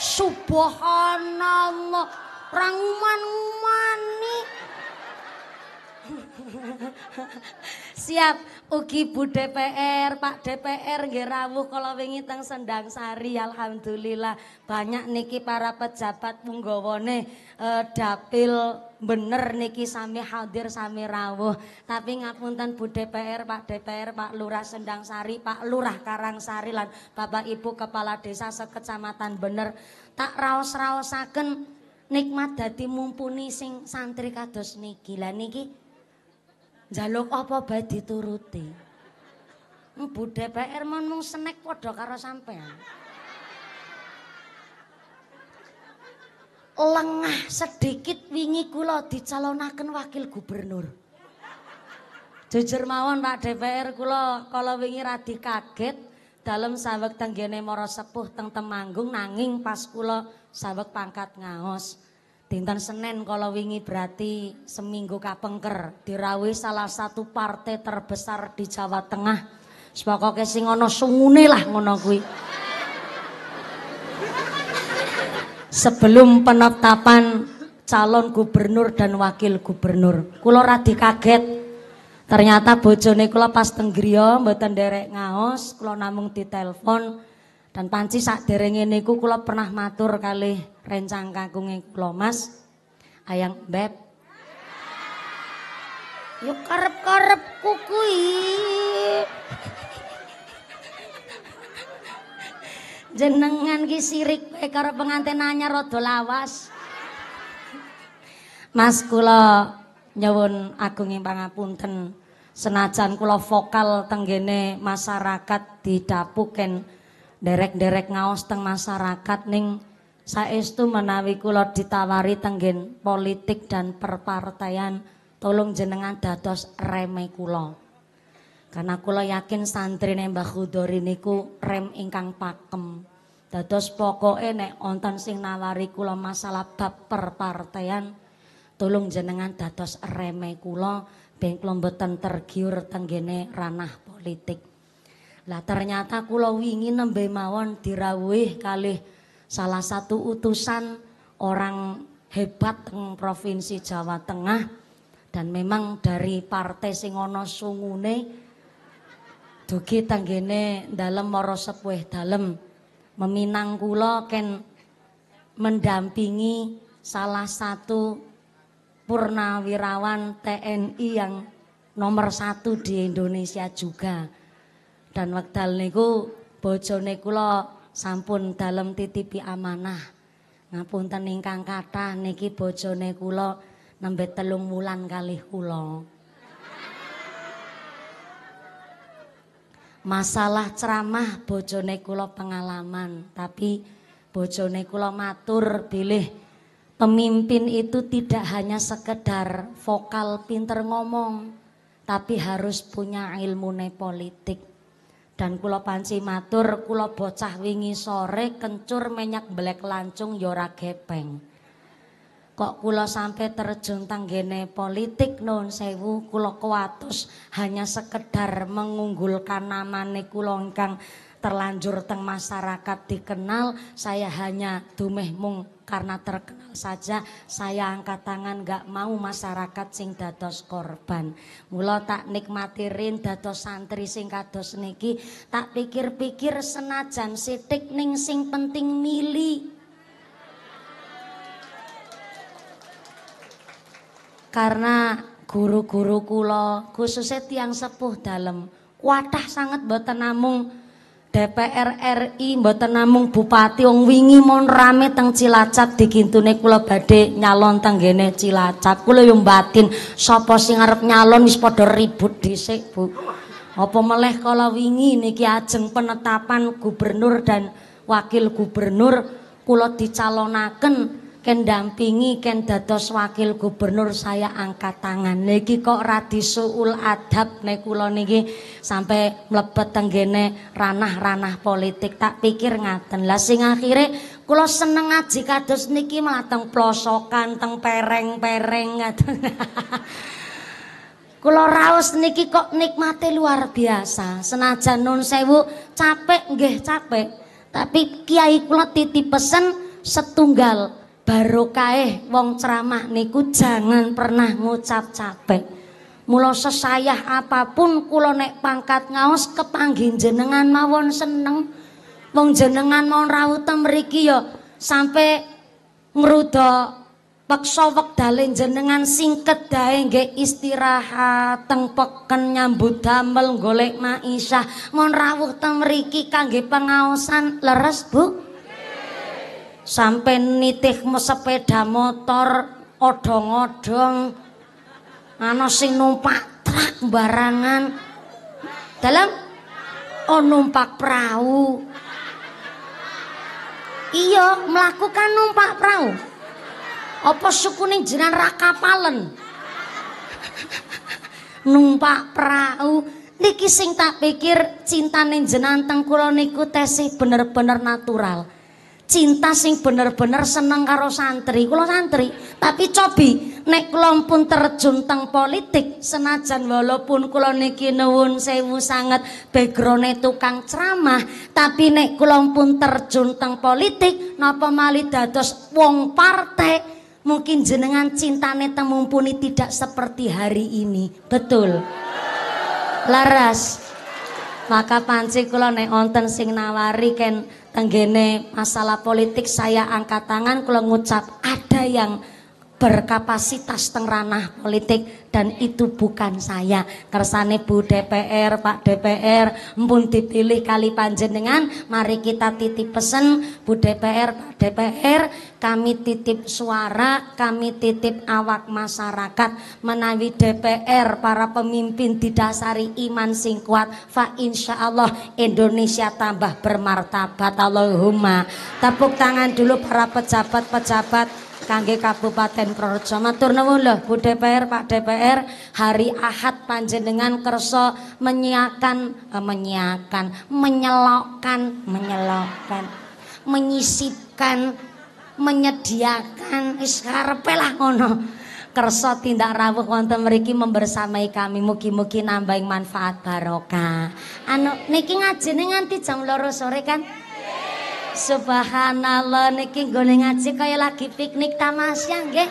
Subhanallah, ranguman-umani. Siap, ugi Bu DPR, Pak DPR nggih kalau kala wingi teng Sendang Sari alhamdulillah banyak niki para pejabat punggawane e, eh, dapil bener niki sami hadir sami rawuh. Tapi ngapunten Bu DPR, Pak DPR, Pak Lurah Sendang Sari, Pak Lurah Karang Sari lan Bapak Ibu Kepala Desa sekecamatan bener tak raos-raosaken nikmat dadi mumpuni sing santri kados niki. Lah niki Jaluk apa bae dituruti. Bu DPR menung senek podo karo sampean. Lengah sedikit wingi kula dicalonaken wakil gubernur. Jujur mawon Pak DPR kula kala wingi radi kaget dalam sawek tenggene moro sepuh teng Temanggung nanging pas kula sawek pangkat ngaos. Dinten Senin kalau wingi berarti seminggu kapengker dirawi salah satu partai terbesar di Jawa Tengah. sebagai sing ono sungune lah ngono kuwi. Sebelum penetapan calon gubernur dan wakil gubernur, kula radi kaget. Ternyata bojone kula pas tenggriom, griya mboten ngaos, kula namung ditelepon dan panci saderenge niku kula pernah matur kali rencang kagungnya kula Mas Ayang Beb. yuk karep karep kukui Jenengan ki sirik kowe karo pengantin anyar rada lawas. Mas kula nyuwun agunging pangapunten. Senajan kula vokal tenggene masyarakat didhapuken derek-derek ngaos teng masyarakat ning saestu menawi kula ditawari tenggen politik dan perpartaian tolong jenengan dados reme kula. Karena kula yakin santrine Mbah Khudori niku rem ingkang pakem. Dados pokoke nek wonten sing nawari kula masalah bab perpartaian tolong jenengan dados reme kula ben kula mboten tergiur tenggene ranah politik. Lah ternyata kula wingi nembe mawon dirawuh kalih salah satu utusan orang hebat teng provinsi Jawa Tengah dan memang dari partai sing ana sungune dugi tanggene dalam mara sepuh dalem meminang kula ken mendampingi salah satu purnawirawan TNI yang nomor satu di Indonesia juga dan wekdal niku bojone kula sampun dalam titipi amanah. Ngapunten ingkang kathah niki bojone kula nembe telung bulan kali kula. Masalah ceramah bojone kula pengalaman, tapi bojone kula matur pilih pemimpin itu tidak hanya sekedar vokal pinter ngomong, tapi harus punya ilmu politik. Dan kula panci matur kula bocah wingi sore kencur minyak belek lancung yora ya kepeng. gepeng. Kok kula sampai terjun tanggene politik non sewu kula kuatus hanya sekedar mengunggulkan namane kula ingkang terlanjur teng masyarakat dikenal saya hanya dumeh mung karena terkenal saja saya angkat tangan gak mau masyarakat sing dados korban mula tak nikmatirin rin dados santri sing kados niki tak pikir-pikir senajan sitik ning sing penting mili karena guru-guru kulo khususnya tiang sepuh dalam wadah sangat buat namung DPR RI mboten namung bupati wong wingi mon rame teng Cilacap digintune kula badhe nyalon teng gene Cilacap. Kula yo batin sapa sing arep nyalon wis padha ribut dhisik, Bu. Apa meleh kala wingi niki ajeng penetapan gubernur dan wakil gubernur kula dicalonaken ken dampingi ken dados wakil gubernur saya angkat tangan niki kok radi suul adab nek kula niki sampai mlebet tenggene ranah-ranah politik tak pikir ngaten lah sing akhire kula seneng ngaji kados niki malah teng plosokan teng pereng-pereng ngaten Kula raos niki kok nikmate luar biasa. Senajan nun sewu capek nggih capek, tapi kiai kula titip pesen setunggal barokae wong ceramah niku jangan pernah ngucap capek. Mula sesayah apapun kula nek pangkat ngaos kepanggih jenengan mawon seneng. Wong jenengan mau rawutem mriki sampai ya, sampe ngruda peksa wektale jenengan singket dae nggih istirahat teng peken nyambut damel golek maisyah mon rawuh tem mriki kangge pengaosan leres Bu sampai nitih sepeda motor odong-odong ana sing numpak trak barangan dalam oh numpak perahu iya melakukan numpak perahu apa sukune jenang raka palen numpak perahu niki sing tak pikir cinta jenengan jenanteng kula niku tesih bener-bener natural cinta sing bener-bener seneng karo santri kula santri tapi cobi nek kula pun terjun teng politik senajan walaupun kula niki nuwun sewu sangat background tukang ceramah tapi nek kula pun terjun teng politik napa mali dados wong partai mungkin jenengan cintane temumpuni tidak seperti hari ini betul laras maka panci kula nek wonten sing nawari ken tenggene masalah politik saya angkat tangan kalau ngucap ada yang berkapasitas teng ranah politik dan itu bukan saya kersane Bu DPR Pak DPR mpun dipilih kali panjenengan mari kita titip pesen Bu DPR Pak DPR kami titip suara kami titip awak masyarakat menawi DPR para pemimpin didasari iman sing kuat fa insya Allah Indonesia tambah bermartabat Allahumma tepuk tangan dulu para pejabat-pejabat kangge Kabupaten Prorejo. Matur nuwun lho Bu DPR, Pak DPR, hari Ahad panjenengan kersa menyiakan eh, menyiakan, menyelokkan, menyelokkan, menyisipkan, menyediakan wis karepe lah ngono. kersa tindak rawuh wonten mriki membersamai kami mugi-mugi nambahin manfaat barokah. Anu niki ngajene nganti jam loro sore kan? Subhanallah niki nggone ngaji kaya lagi piknik tamasya nggih.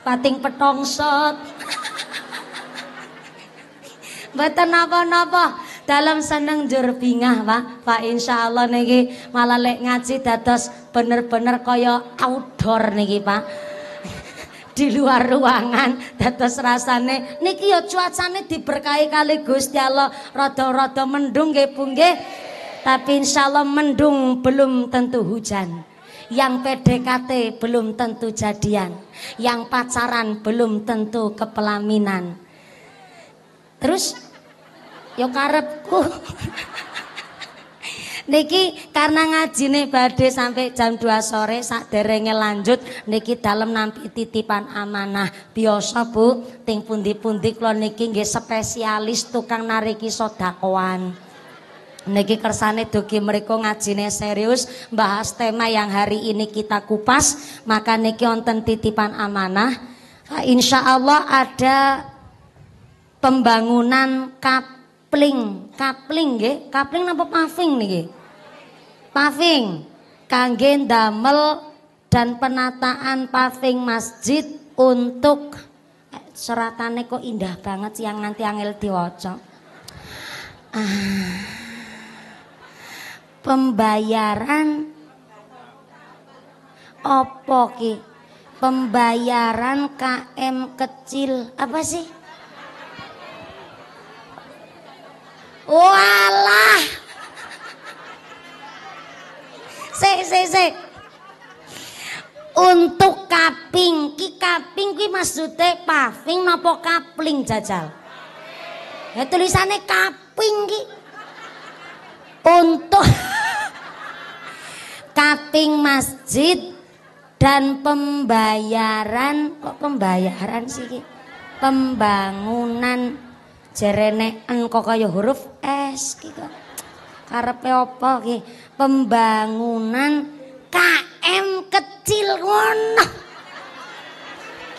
Pating petongsot. Mboten napa-napa. Dalam seneng jur bingah, Pak. Pak insyaallah niki malah lek ngaji dados bener-bener kaya outdoor niki, Pak di luar ruangan tetes rasane niki yo ya cuacane diberkahi kali Gusti Allah rada-rada mendung nggih Bu tapi insya Allah mendung belum tentu hujan yang PDKT belum tentu jadian, yang pacaran belum tentu kepelaminan. Terus yo ya karepku Niki karena ngaji nih badai sampai jam 2 sore saat derengnya lanjut niki dalam nampi titipan amanah. Biasa Bu, ting pundi-pundi lo niki nggih spesialis tukang nariki sedakoan. Niki kersane dugi mereka nih serius bahas tema yang hari ini kita kupas maka niki onten titipan amanah Insya Allah ada pembangunan kap kapling, kapling nggih, kapling napa paving niki? Paving kangen damel dan penataan paving masjid untuk eh, seratane kok indah banget siang nanti angel diwaca. Ah, pembayaran opo ki? Pembayaran KM kecil apa sih? Walah. Sik sik sik. Untuk kaping, ki kaping ki maksude paving napa kapling jajal? Ya tulisannya kaping ki. Untuk kaping masjid dan pembayaran kok pembayaran sih ki? Pembangunan Cerene, engkau kaya huruf S ki gitu. Karepe apa ki? Pembangunan KM kecil ngono.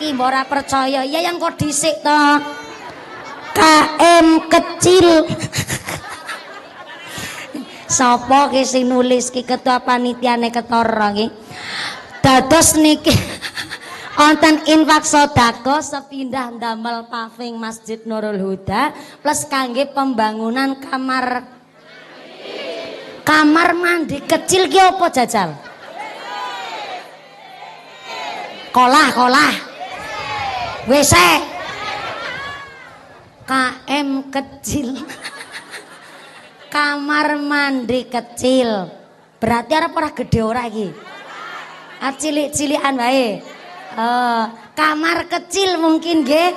Ki ora percaya, ya yang kok dhisik to. KM kecil. sopo ki sing nulis ki ketua panitiane ketara ki? Dados niki Onten infak sodako sepindah damel paving Masjid Nurul Huda plus kangge pembangunan kamar kamar mandi kecil ki jajal? Kolah kolah. WC. Eh. KM kecil. kamar mandi kecil. Berarti ada ora gede orang lagi ah, cilik cilian baik Oh, kamar kecil mungkin ge.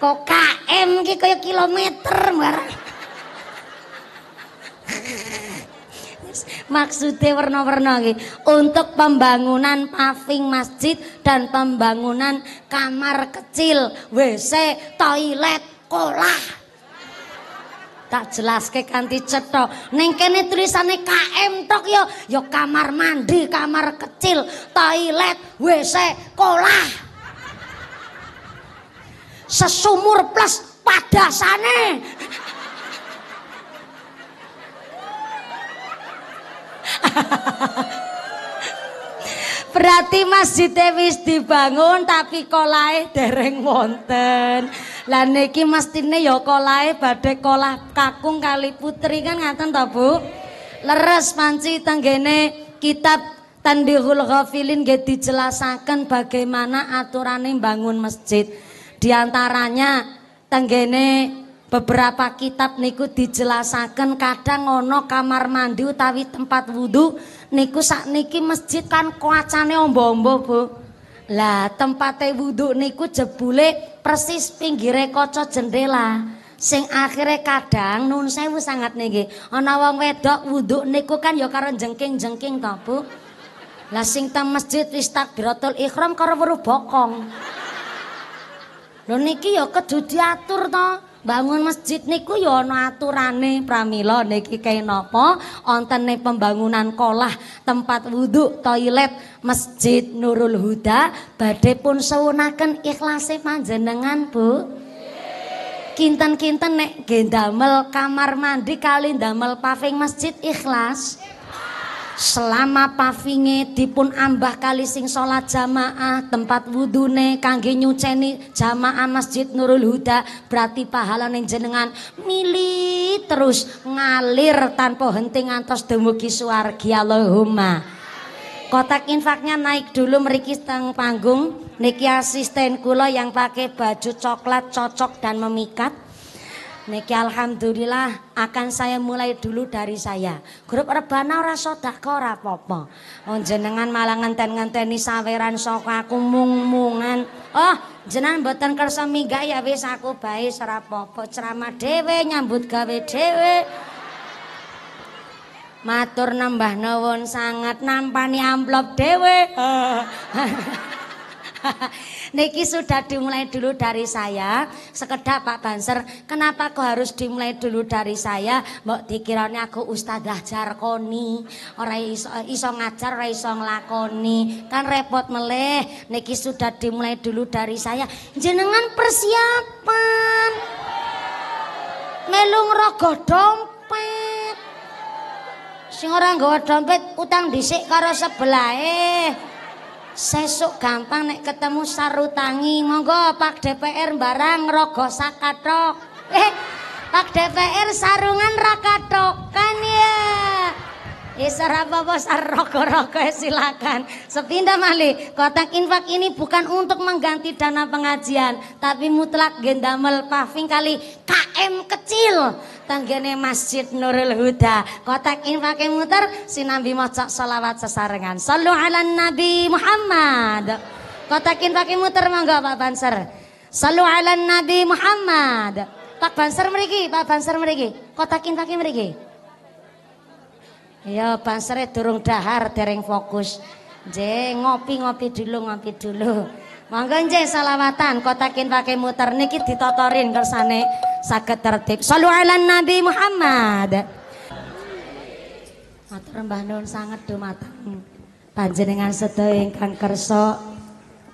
Kok KM ki kaya kilometer barang. Maksudnya warna-warna Untuk pembangunan paving masjid dan pembangunan kamar kecil, WC, toilet, kolah tak jelas kanthi cetha. Ning kene tulisane KM tok yo, yo kamar mandi, kamar kecil, toilet, WC, kolah. Sesumur plus pada sana. Berarti masjid wis dibangun tapi kolai dereng wonten. Lah niki mestine ya kolai badhe kolah kakung kali putri kan ngaten ta Bu? Leres panci tenggene kitab Tandihul Ghafilin nggih dijelasaken bagaimana aturane bangun masjid. diantaranya antaranya tenggene beberapa kitab niku dijelasaken kadang ono kamar mandi utawi tempat wudhu niku sak niki masjid kan kuacane ombo-ombo Bu lah tempate wudhu niku jebule persis pinggire kaca jendela sing akhirnya kadang nun sewu sangat niki ana wong wedok wudhu niku kan ya karo jengking-jengking to Bu lah sing teng masjid wis takbiratul ihram karo weruh bokong lho niki ya kudu diatur to Bangun masjid niku ya ana aturane pramila niki kaya napa ontene pembangunan kolah, tempat wudhu, toilet, masjid Nurul Huda badhe pun sewunaken ikhlase panjenengan, Bu. Kinten-kinten nek nggih kamar mandi kali damel paving masjid ikhlas selama pavinge dipun ambah kali sing salat jamaah tempat wudune kangge nyuceni jamaah Masjid Nurul Huda berarti pahalane jenengan mili terus ngalir tanpa henti ngantos dumugi swargi Allahumma kotak infaknya naik dulu meriki teng panggung niki asisten kula yang pakai baju coklat cocok dan memikat Niki alhamdulillah akan saya mulai dulu dari saya. Grup rebana ora sedekah ora apa-apa. Oh jenengan malah ngenten-ngenteni saweran saka aku mung-mungan. Oh jenengan mboten kersa minggah ya wis aku bae ora apa-apa. Ceramah dhewe nyambut gawe dhewe. Matur nambah nuwun sangat nampani amplop dhewe. Niki sudah dimulai dulu dari saya. Sekedap Pak Banser, kenapa kok harus dimulai dulu dari saya? Mbok dikirane aku ustadzah jarkoni, ora iso, iso ngajar, ora iso nglakoni. Kan repot meleh. Niki sudah dimulai dulu dari saya. Jenengan persiapan. melung rogo dompet. Sing orang nggawa dompet utang dhisik karo Eh. Sesuk gampang nek ketemu sarutangi. Monggo Pak DPR barang rogo sakatok. Eh, Pak DPR sarungan rakatok kan ya. apa bos ah, rokok-rokok eh, silakan. Sepindah Mali. kotak infak ini bukan untuk mengganti dana pengajian, tapi mutlak gendamel paving kali KM kecil tanggane Masjid Nurul Huda. Kotak infak yang muter sinambi mocok salawat sesarengan. Salu ala Nabi Muhammad. Kotak infak yang muter monggo Pak Banser. Salu ala Nabi Muhammad. Pak Banser meriki, Pak Banser meriki. Kotak infak yang meriki. Iya, pansere durung dahar, dereng fokus. Nggih, ngopi-ngopi dulu, ngopi dulu. Monggo salawatan, selawatan, kotakin pakai muter niki ditotorin kersane saged tertib. Shallu ala Nabi Muhammad. Matur mbah sangat sanget dumateng panjenengan sedaya ingkang kersa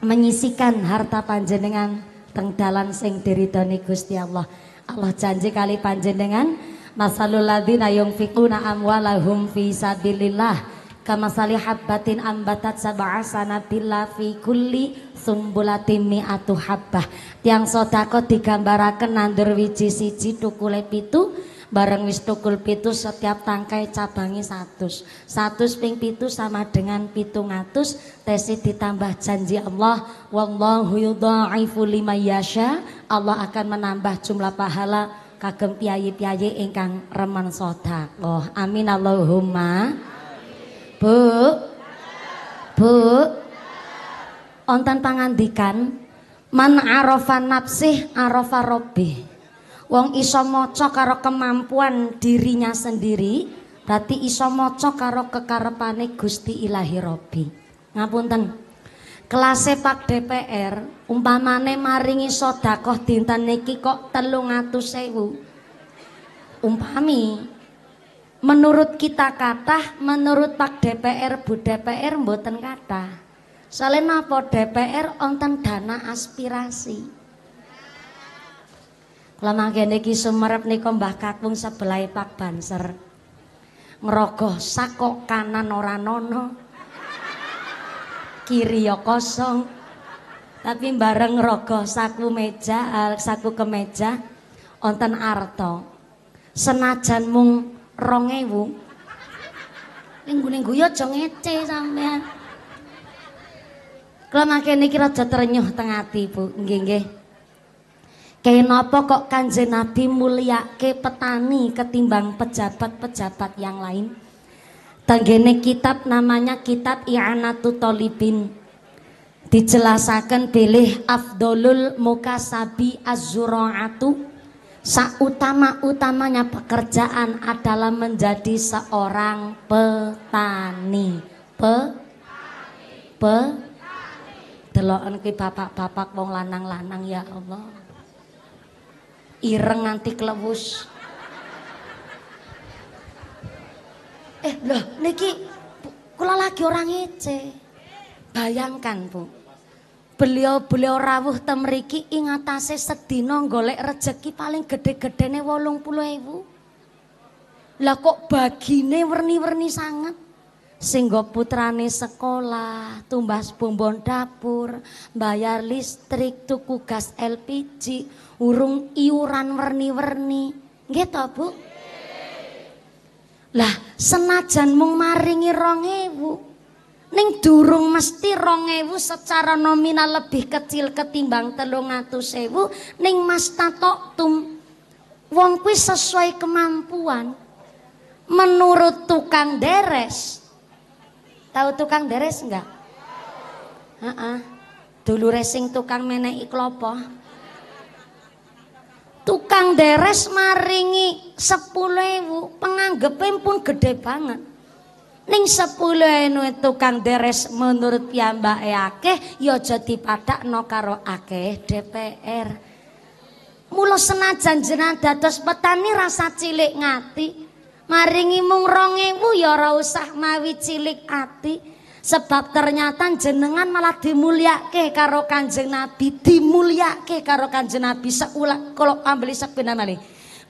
menyisikan harta panjenengan teng dalan sing diridhoni Gusti Allah. Allah janji kali panjenengan Masalul yung fikuna amwalahum fi sabilillah kamasali habbatin ambatat sab'a sanatilla fi kulli sumbulatin mi'atu habbah. Tiang sedekah digambaraken nandur wiji siji tukule pitu bareng wis tukul pitu setiap tangkai cabangi satus satus ping pitu sama dengan pitung atus tesi ditambah janji Allah wallahu yudha'ifu lima yasha Allah akan menambah jumlah pahala kagem piyayi-piyayi ingkang remen sedekah. Amin Allahumma. Bu. Bu. Onten pangandikan man arafa nafsih arafa rabbih. Wong iso maca karo kemampuan dirinya sendiri, berarti iso maca karo kekarepane Gusti Ilahi Rabbi. Ngapunten. Kelas Pak DPR umpamane maringi sodakoh dinten niki kok telung atus sewu. Umpami menurut kita kata, menurut Pak DPR Bu DPR mboten kata. Soalnya napa DPR onten dana aspirasi. Kula mangkene iki sumerep nika Mbah Kakung sebelahe Pak Banser. Ngrogoh sakok kanan ora nono kiri ya kosong tapi bareng rogo saku meja eh, saku kemeja onten arto senajan mung rongewu linggu linggu minggu yo ya aja ngece sampean kalau makin niki raja ternyuh tengah bu nggih nggih Kenapa kok kanjeng Nabi ke petani ketimbang pejabat-pejabat yang lain? Tanggene kitab namanya kitab I'anatu Tolibin Dijelasakan pilih Afdolul Mukasabi Az-Zura'atu Seutama-utamanya pekerjaan adalah menjadi seorang petani Pe Pe Deloken ke bapak-bapak wong lanang-lanang ya Allah Ireng nanti kelewus Eh loh niki kula lagi orang ngece. Bayangkan Bu. Beliau-beliau rawuh temriki ingatase sedina golek rejeki paling gede-gedene 80.000. Lah kok bagine werni-werni sangat. Singgo putrane sekolah, tumbas bumbon dapur, bayar listrik, tuku gas LPG, urung iuran werni-werni. Nggih tau Bu? Lah senajan mung maringi rong Ning durung mesti rong secara nominal lebih kecil ketimbang telung ewu. Ning mas tatoktum. Wong kuwi sesuai kemampuan. Menurut tukang deres. Tahu tukang deres enggak? Heeh. ah Dulu racing tukang menehi klopo tukang deres maringi sepuluh ewu penganggepin pun gede banget Ning sepuluh enu tukang deres menurut piyambak akeh ya aja dipadakno karo akeh DPR. Mulus senajan jenengan dados petani rasa cilik ngati, maringi mung 2000 ya usah mawi cilik ati. Sebab ternyata jenengan malah dimulyake karo Kanjeng Nabi, dimulyake karo Kanjeng Nabi seulah kalau ambil sepena malih.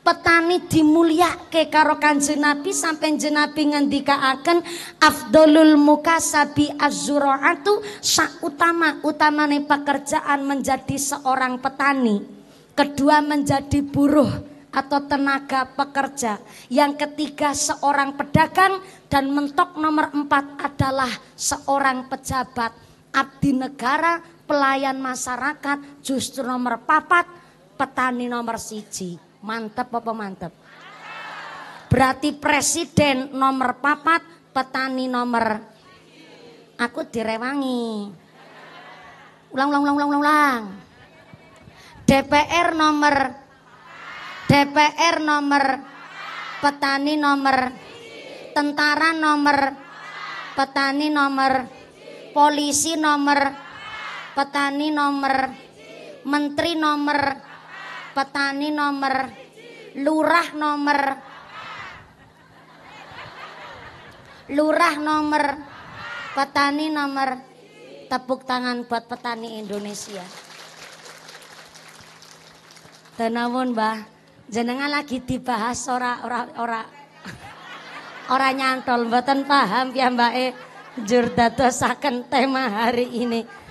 Petani dimulyake karo Kanjeng Nabi sampai jenabi akan afdolul mukasabi azuroatu sak utama utamane pekerjaan menjadi seorang petani. Kedua menjadi buruh atau tenaga pekerja. Yang ketiga seorang pedagang, dan mentok nomor empat adalah seorang pejabat abdi negara pelayan masyarakat justru nomor papat petani nomor siji mantep apa mantep berarti presiden nomor papat petani nomor aku direwangi ulang ulang ulang ulang ulang DPR nomor DPR nomor petani nomor tentara nomor petani nomor polisi nomor petani nomor menteri nomor petani nomor lurah nomor lurah nomor petani nomor tepuk tangan buat petani Indonesia tenawon Mbah jenengan lagi dibahas ora ora ora Ora nyantol mboten paham eh jur dadosaken tema hari ini.